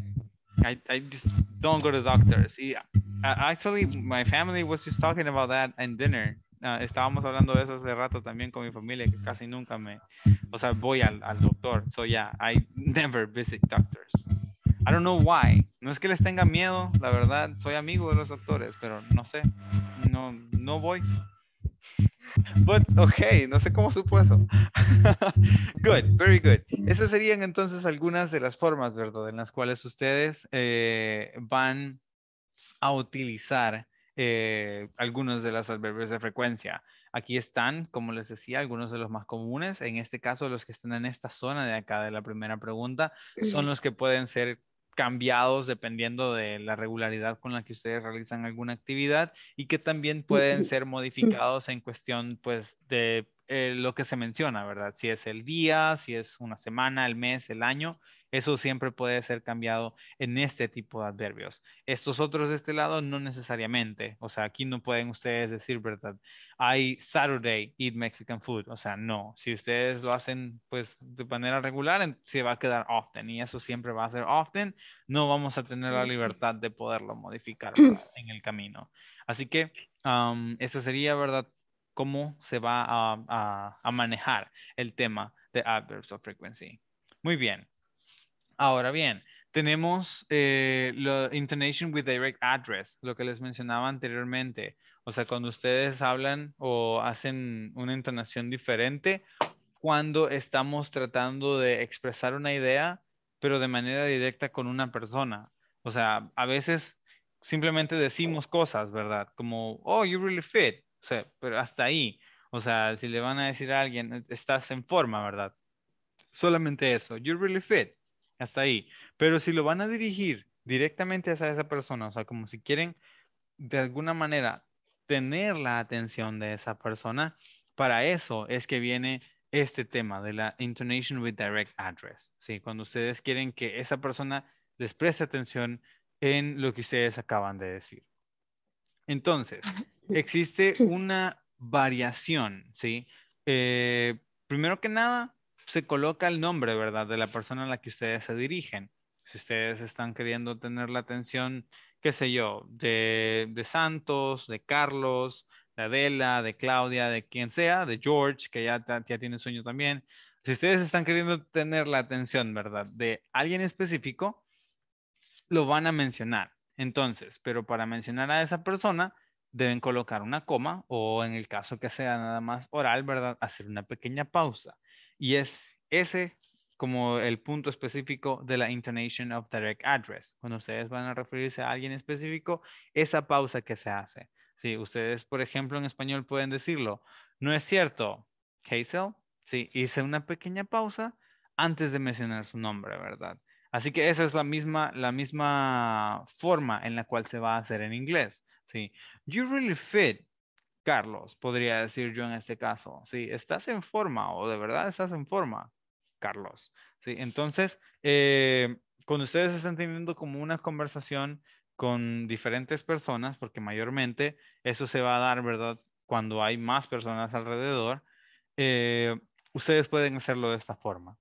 I, I just don't go to doctors. Yeah. Actually, my family was just talking about that and dinner Ah, estábamos hablando de eso hace rato también con mi familia, que casi nunca me, o sea, voy al, doctor. So yeah, I never visit doctors. I don't know why. No es que les tenga miedo, la verdad. Soy amigo de los doctores, pero no sé. No, no voy. But, ok, no sé cómo supuesto [laughs] good, very good. Esas serían entonces algunas de las formas, ¿verdad?, en las cuales ustedes eh, van a utilizar eh, algunos de los adverbios de frecuencia. Aquí están, como les decía, algunos de los más comunes. En este caso, los que están en esta zona de acá de la primera pregunta son los que pueden ser cambiados dependiendo de la regularidad con la que ustedes realizan alguna actividad y que también pueden ser modificados en cuestión pues de eh, lo que se menciona, ¿verdad? Si es el día, si es una semana, el mes, el año eso siempre puede ser cambiado en este tipo de adverbios. Estos otros de este lado no necesariamente. O sea, aquí no pueden ustedes decir, ¿verdad? I Saturday eat Mexican food. O sea, no. Si ustedes lo hacen pues de manera regular, se va a quedar often y eso siempre va a ser often. No vamos a tener la libertad de poderlo modificar [clears throat] en el camino. Así que esa sería, ¿verdad? Cómo se va a, a manejar el tema de adverbs of frequency. Muy bien. Ahora bien, tenemos eh, la intonation with direct address, lo que les mencionaba anteriormente. O sea, cuando ustedes hablan o hacen una entonación diferente, cuando estamos tratando de expresar una idea, pero de manera directa con una persona. O sea, a veces simplemente decimos cosas, ¿verdad? Como, oh, you really fit. O sea, pero hasta ahí. O sea, si le van a decir a alguien, estás en forma, ¿verdad? Solamente eso, you really fit hasta ahí. Pero si lo van a dirigir directamente a esa persona, o sea, como si quieren de alguna manera tener la atención de esa persona, para eso es que viene este tema de la intonation with direct address, ¿sí? Cuando ustedes quieren que esa persona les preste atención en lo que ustedes acaban de decir. Entonces, existe una variación, ¿sí? Eh, primero que nada, se coloca el nombre, ¿verdad?, de la persona a la que ustedes se dirigen. Si ustedes están queriendo tener la atención, qué sé yo, de, Santos, de Carlos, de Adela, de Claudia, de quien sea, de George, que ya, ya tiene sueño también. Si ustedes están queriendo tener la atención, ¿verdad?, de alguien específico, lo van a mencionar. Entonces, pero para mencionar a esa persona, deben colocar una coma o en el caso que sea nada más oral, ¿verdad? Hacer una pequeña pausa. Y es ese como el punto específico de la intonation of direct address. Cuando ustedes van a referirse a alguien específico, esa pausa que se hace. Si ustedes, por ejemplo, en español pueden decirlo, no es cierto, Hazel, sí, hice una pequeña pausa antes de mencionar su nombre, ¿verdad? Así que esa es la misma, la misma forma en la cual se va a hacer en inglés. Sí. You really fit Carlos, podría decir yo en este caso. Sí, estás en forma o de verdad estás en forma, Carlos. Sí, entonces, eh, cuando ustedes están teniendo como una conversación con diferentes personas, porque mayormente eso se va a dar, ¿verdad? Cuando hay más personas alrededor, eh, ustedes pueden hacerlo de esta forma.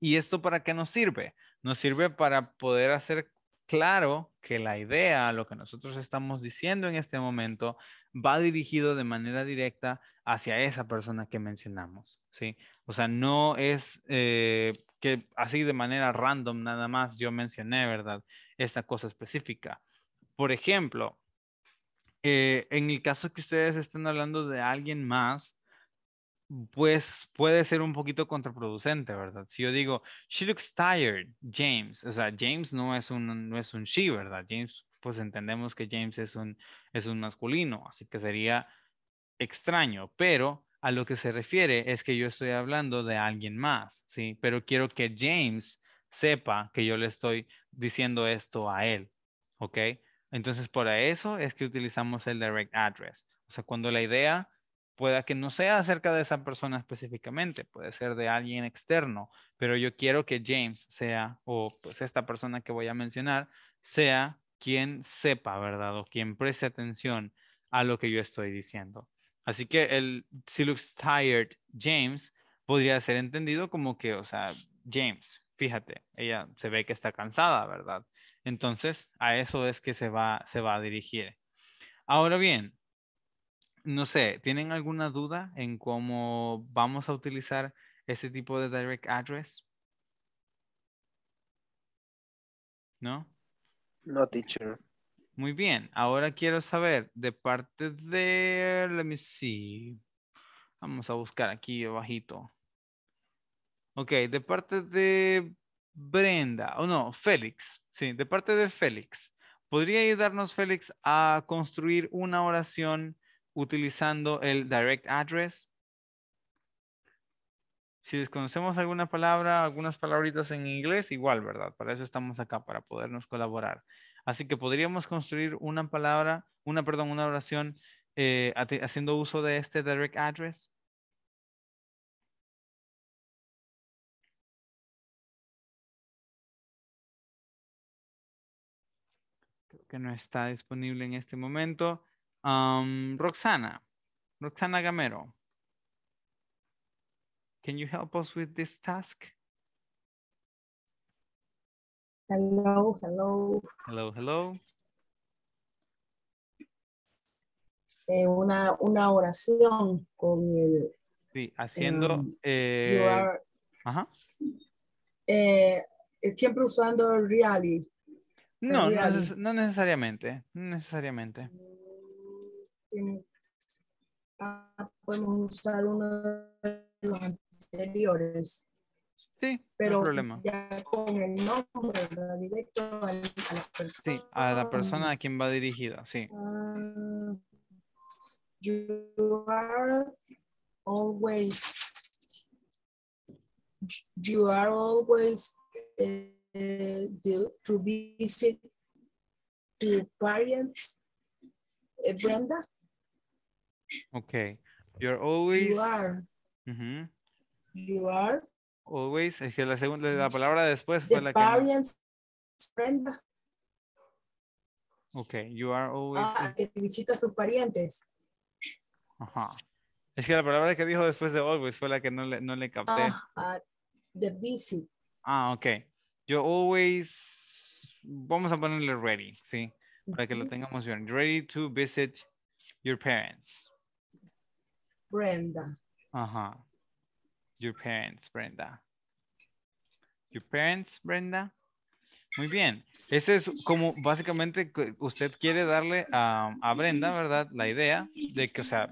¿Y esto para qué nos sirve? Nos sirve para poder hacer claro que la idea, lo que nosotros estamos diciendo en este momento, va dirigido de manera directa hacia esa persona que mencionamos, ¿sí? O sea, no es eh, que así de manera random nada más yo mencioné, ¿verdad? Esta cosa específica. Por ejemplo, eh, en el caso que ustedes estén hablando de alguien más, pues puede ser un poquito contraproducente, ¿verdad? Si yo digo, she looks tired, James, o sea, James no es un, no es un she, ¿verdad? James, pues entendemos que James es un, es un masculino, así que sería extraño, pero a lo que se refiere es que yo estoy hablando de alguien más, ¿sí? Pero quiero que James sepa que yo le estoy diciendo esto a él, ¿ok? Entonces, por eso es que utilizamos el direct address. O sea, cuando la idea pueda que no sea acerca de esa persona específicamente, puede ser de alguien externo, pero yo quiero que James sea, o pues esta persona que voy a mencionar, sea quien sepa, ¿verdad? O quien preste atención a lo que yo estoy diciendo. Así que el si looks tired, James, podría ser entendido como que, o sea, James, fíjate, ella se ve que está cansada, ¿verdad? Entonces, a eso es que se va, se va a dirigir. Ahora bien, no sé, ¿tienen alguna duda en cómo vamos a utilizar ese tipo de direct address? ¿No? No, teacher. Muy bien, ahora quiero saber de parte de, let me see, vamos a buscar aquí abajito. Ok, de parte de Brenda, o oh no, Félix, sí, de parte de Félix. ¿Podría ayudarnos, Félix, a construir una oración utilizando el direct address. Si desconocemos alguna palabra, algunas palabritas en inglés, igual, ¿verdad? Para eso estamos acá, para podernos colaborar. Así que podríamos construir una palabra, una, perdón, una oración eh, haciendo uso de este direct address. Creo que no está disponible en este momento. Um, Roxana, Roxana Gamero. Can you help us with this task? Hello, hello. Hello, hello. Eh, una, una oración con el... Sí, haciendo... Um, eh, eh, siempre usando reality. No, No, no, necesariamente, no necesariamente. Ah, podemos usar uno de los anteriores. Sí, pero no problema. ya con el nombre directo a la persona. Sí, a la persona a quien va dirigida, sí. Ah, you are always you are always eh, eh, to visit to parents, eh, Brenda. Okay. You're always. You are. You are. Always. Es que la segunda, la palabra después fue la que. Okay. You are always. Ah, que visita a sus parientes. Ajá. Es que la palabra que dijo después de always fue la que no le, no le capté. Ah, the visit. Ah, ok. Yo always, vamos a ponerle ready, ¿sí? Para que lo tengamos bien. Ready to visit your parents. Brenda. Ajá. Your parents, Brenda. Your parents, Brenda. Muy bien. Ese es como básicamente usted quiere darle a, Brenda, ¿verdad? La idea de que, o sea,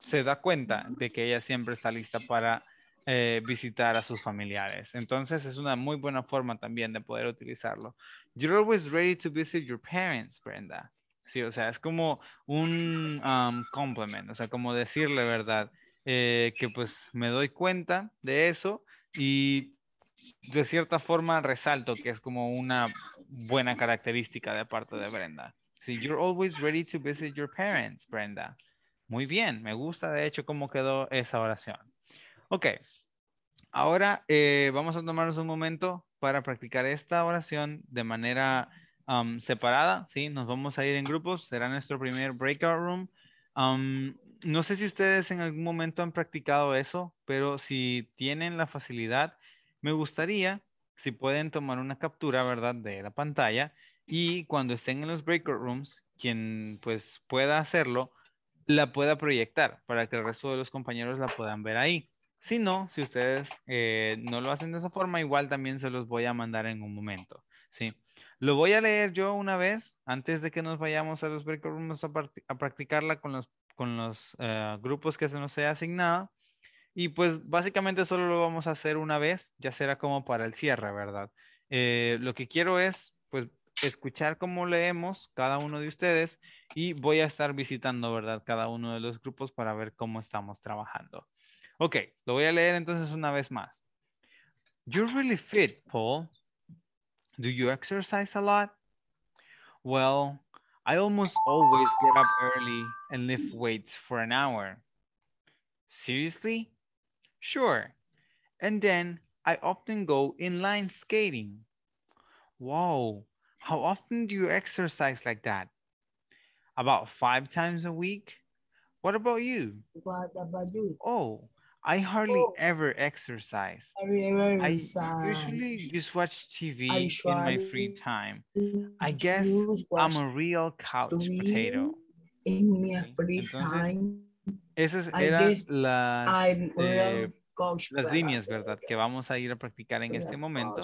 se da cuenta de que ella siempre está lista para eh, visitar a sus familiares. Entonces es una muy buena forma también de poder utilizarlo. You're always ready to visit your parents, Brenda. Sí, o sea, es como un complemento, o sea, como decirle verdad, eh, que pues me doy cuenta de eso y de cierta forma resalto que es como una buena característica de parte de Brenda. Sí, you're always ready to visit your parents, Brenda. Muy bien, me gusta de hecho cómo quedó esa oración. Ok, ahora eh, vamos a tomarnos un momento para practicar esta oración de manera Um, separada, ¿sí? Nos vamos a ir en grupos, será nuestro primer breakout room. Um, no sé si ustedes en algún momento han practicado eso, pero si tienen la facilidad, me gustaría si pueden tomar una captura, ¿verdad?, de la pantalla y cuando estén en los breakout rooms, quien pues pueda hacerlo, la pueda proyectar para que el resto de los compañeros la puedan ver ahí. Si no, si ustedes eh, no lo hacen de esa forma, igual también se los voy a mandar en un momento, ¿sí? Lo voy a leer yo una vez antes de que nos vayamos a los break rooms a, practicarla con los, con los eh, grupos que se nos haya asignado. Y pues básicamente solo lo vamos a hacer una vez, ya será como para el cierre, ¿verdad? Eh, lo que quiero es pues escuchar cómo leemos cada uno de ustedes y voy a estar visitando, ¿verdad? Cada uno de los grupos para ver cómo estamos trabajando. Ok, lo voy a leer entonces una vez más. You're really fit, Paul. Do you exercise a lot? Well, I almost always get up early and lift weights for an hour. Seriously? Sure. And then I often go inline skating. Wow, how often do you exercise like that? About five times a week? What about you? What about you? Oh, I hardly oh. ever exercise. I, usually just watch TV in my free time. I guess I'm a real couch potato. En mi free Esas eran eh, las, líneas, ¿verdad? Que vamos a ir a practicar en este momento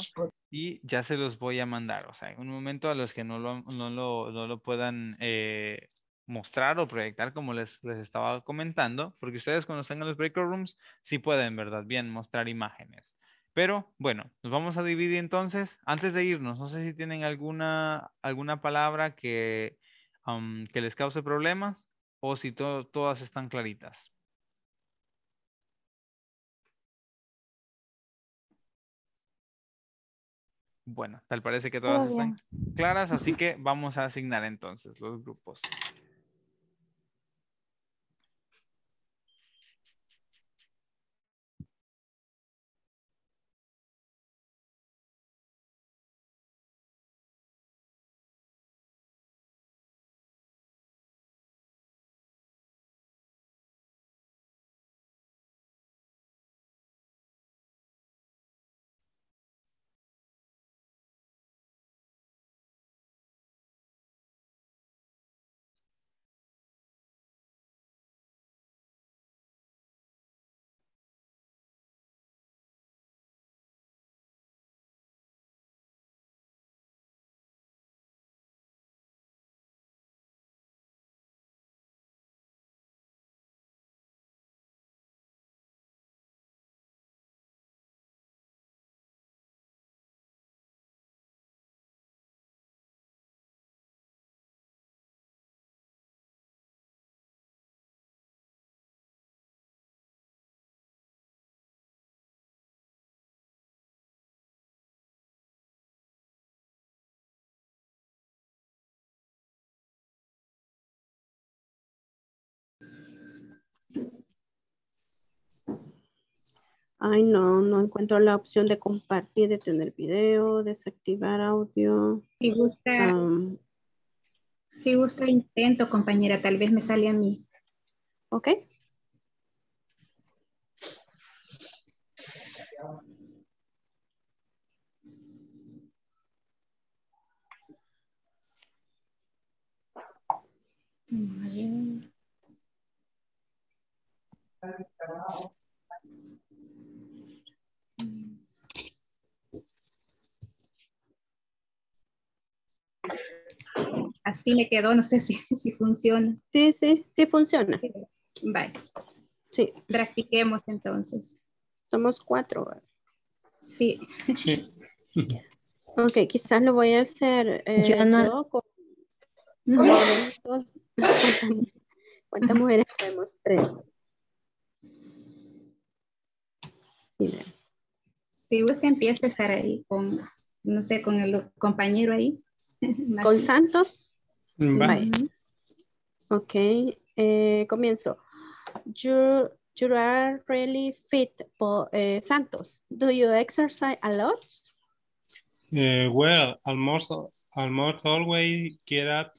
y ya se los voy a mandar. O sea, en un momento a los que no lo, no lo, no lo puedan eh, mostrar o proyectar, como les, les estaba comentando, porque ustedes cuando estén en los breakout rooms sí pueden, ¿verdad? Bien, mostrar imágenes. Pero bueno, nos vamos a dividir entonces. Antes de irnos, no sé si tienen alguna, alguna palabra que, que les cause problemas o si todas están claritas. Bueno, tal parece que todas están claras, así que vamos a asignar entonces los grupos. Ay, no, no encuentro la opción de compartir, de tener video, desactivar audio. Si gusta, si gusta intento, compañera, tal vez me sale a mí. Ok. así me quedó, no sé [laughs] si, funciona. Sí, sí, sí funciona. Vale. Sí. Practiquemos entonces. Somos cuatro. Sí. Sí. [laughs] Ok, quizás lo voy a hacer eh, yo no. [laughs] ¿Cuántas mujeres podemos Tres. Si usted empieza a estar ahí con, no sé, con el compañero ahí. ¿Con Santos? Mm, bye. Ok, eh, comienzo. You, you are really fit, but, eh, Santos. Do you exercise a lot? Eh, well, almost, almost always get up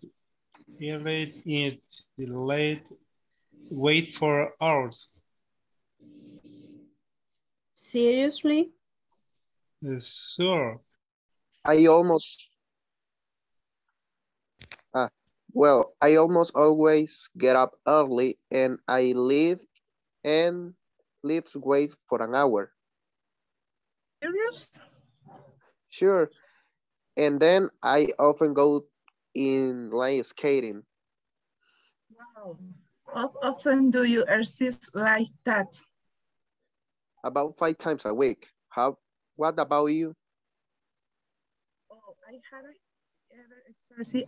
early in the late, wait for hours. Seriously? Eh, sure. I almost well, I almost always get up early and I leave and leaves wait for an hour. Serious? Sure. And then I often go in line skating. Wow. How often do you exercise like that? About five times a week. How, what about you? Oh, I haven't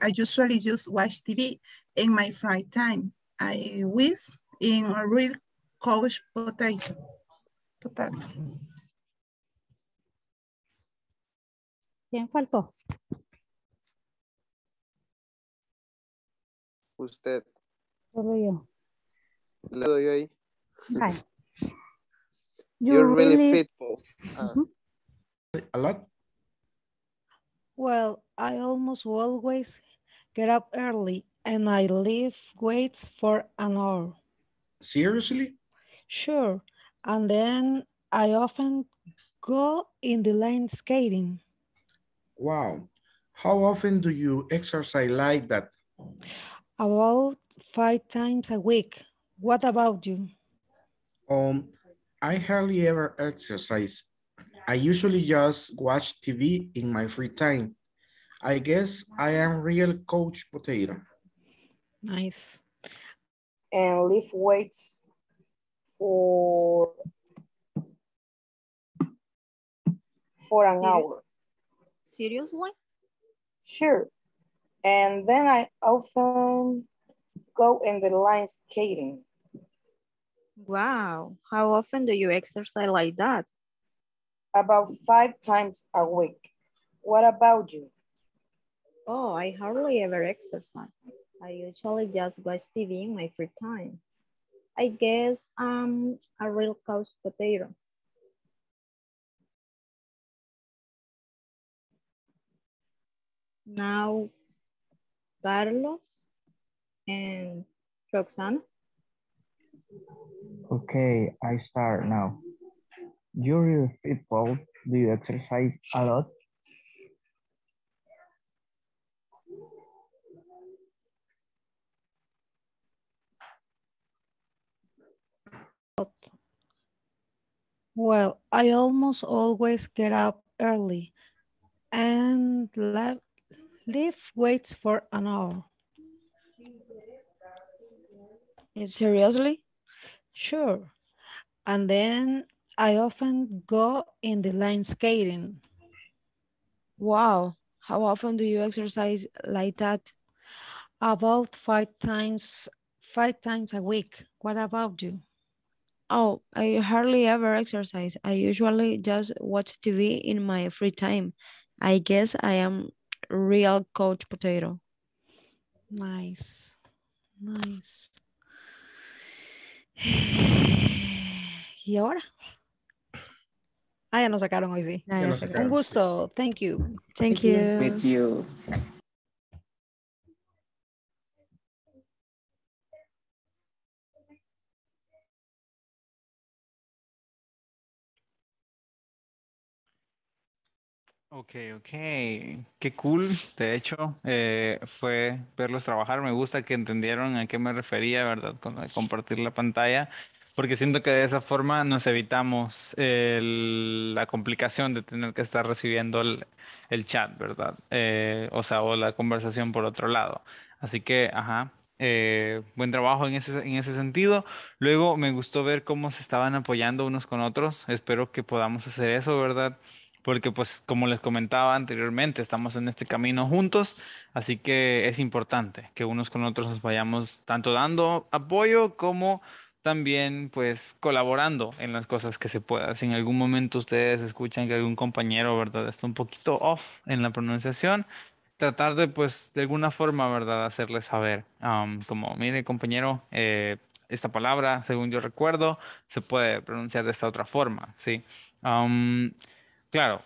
I usually just watch TV in my free time. I wish in a real couch potato. potato. ¿Quién faltó? Usted. Solo yo. Le doy ahí. You're, You're really, really... Uh, a lot? Well, I almost always get up early and I leave weights for an hour. Seriously? Sure. And then I often go in the line skating. Wow. How often do you exercise like that? About five times a week. What about you? Um, I hardly ever exercise. I usually just watch TV in my free time. I guess I am real couch potato. Nice. And lift weights for for an Seriously? hour. Seriously? Sure. And then I often go in the line skating. Wow. How often do you exercise like that? about five times a week. What about you? Oh, I hardly ever exercise. I usually just watch TV in my free time. I guess I'm a real couch potato. Now, Carlos and Roxana. Okay, I start now. During football, do you exercise a lot? Well, I almost always get up early and lift weights for an hour. Seriously? Sure. And then I often go in the line skating. Wow. How often do you exercise like that? About five times, five times a week. What about you? Oh, I hardly ever exercise. I usually just watch TV in my free time. I guess I am real couch potato. Nice. Nice. [sighs] ¿Y ahora? Ah, ya nos sacaron hoy sí. Un gusto. Thank you. Thank, you. you. Ok, ok, qué cool. De hecho, eh, fue verlos trabajar. Me gusta que entendieron a qué me refería, ¿verdad? Con compartir la pantalla porque siento que de esa forma nos evitamos la complicación de tener que estar recibiendo el, chat, ¿verdad? Eh, o sea, o la conversación por otro lado. Así que, ajá, eh, buen trabajo en ese, en ese sentido. Luego me gustó ver cómo se estaban apoyando unos con otros. Espero que podamos hacer eso, ¿verdad? Porque pues como les comentaba anteriormente, estamos en este camino juntos, así que es importante que unos con otros nos vayamos tanto dando apoyo como también pues colaborando en las cosas que se pueda. Si en algún momento ustedes escuchan que algún compañero, ¿verdad? Está un poquito off en la pronunciación, tratar de pues de alguna forma, ¿verdad? Hacerles saber, como, mire compañero, eh, esta palabra, según yo recuerdo, se puede pronunciar de esta otra forma, ¿sí? claro,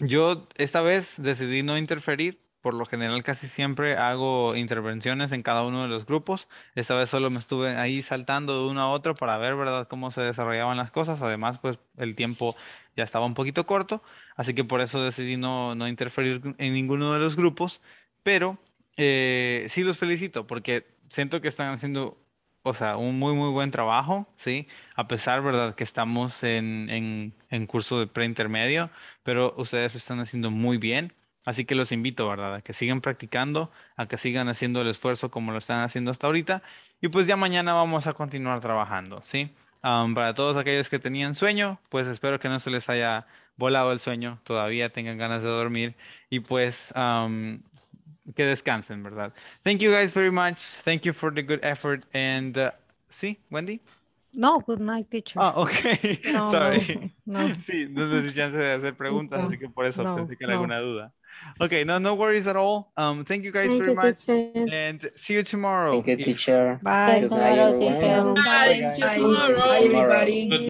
yo esta vez decidí no interferir por lo general casi siempre hago intervenciones en cada uno de los grupos. Esta vez solo me estuve ahí saltando de uno a otro para ver, ¿verdad?, cómo se desarrollaban las cosas. Además, pues el tiempo ya estaba un poquito corto, así que por eso decidí no, no interferir en ninguno de los grupos, pero eh, sí los felicito porque siento que están haciendo, o sea, un muy, muy buen trabajo, ¿sí? A pesar, ¿verdad?, que estamos en, en, en curso de preintermedio, pero ustedes lo están haciendo muy bien Así que los invito, ¿verdad? A que sigan practicando, a que sigan haciendo el esfuerzo como lo están haciendo hasta ahorita. Y pues ya mañana vamos a continuar trabajando, ¿sí? para todos aquellos que tenían sueño, pues espero que no se les haya volado el sueño, todavía tengan ganas de dormir y pues que descansen, ¿verdad? Thank you guys very much. Thank you for the good effort. And, uh, ¿sí, Wendy? No, good night, teacher. Ah, ok. [laughs] Sorry. No, [laughs] Sí, no sé chance de hacer preguntas, así que por eso pensé que alguna duda. okay, no, no worries at all. Um, thank you guys thank very you, much, teacher. and see you tomorrow. Thank you, teacher. Bye. Bye. Bye. Bye. Bye. Bye.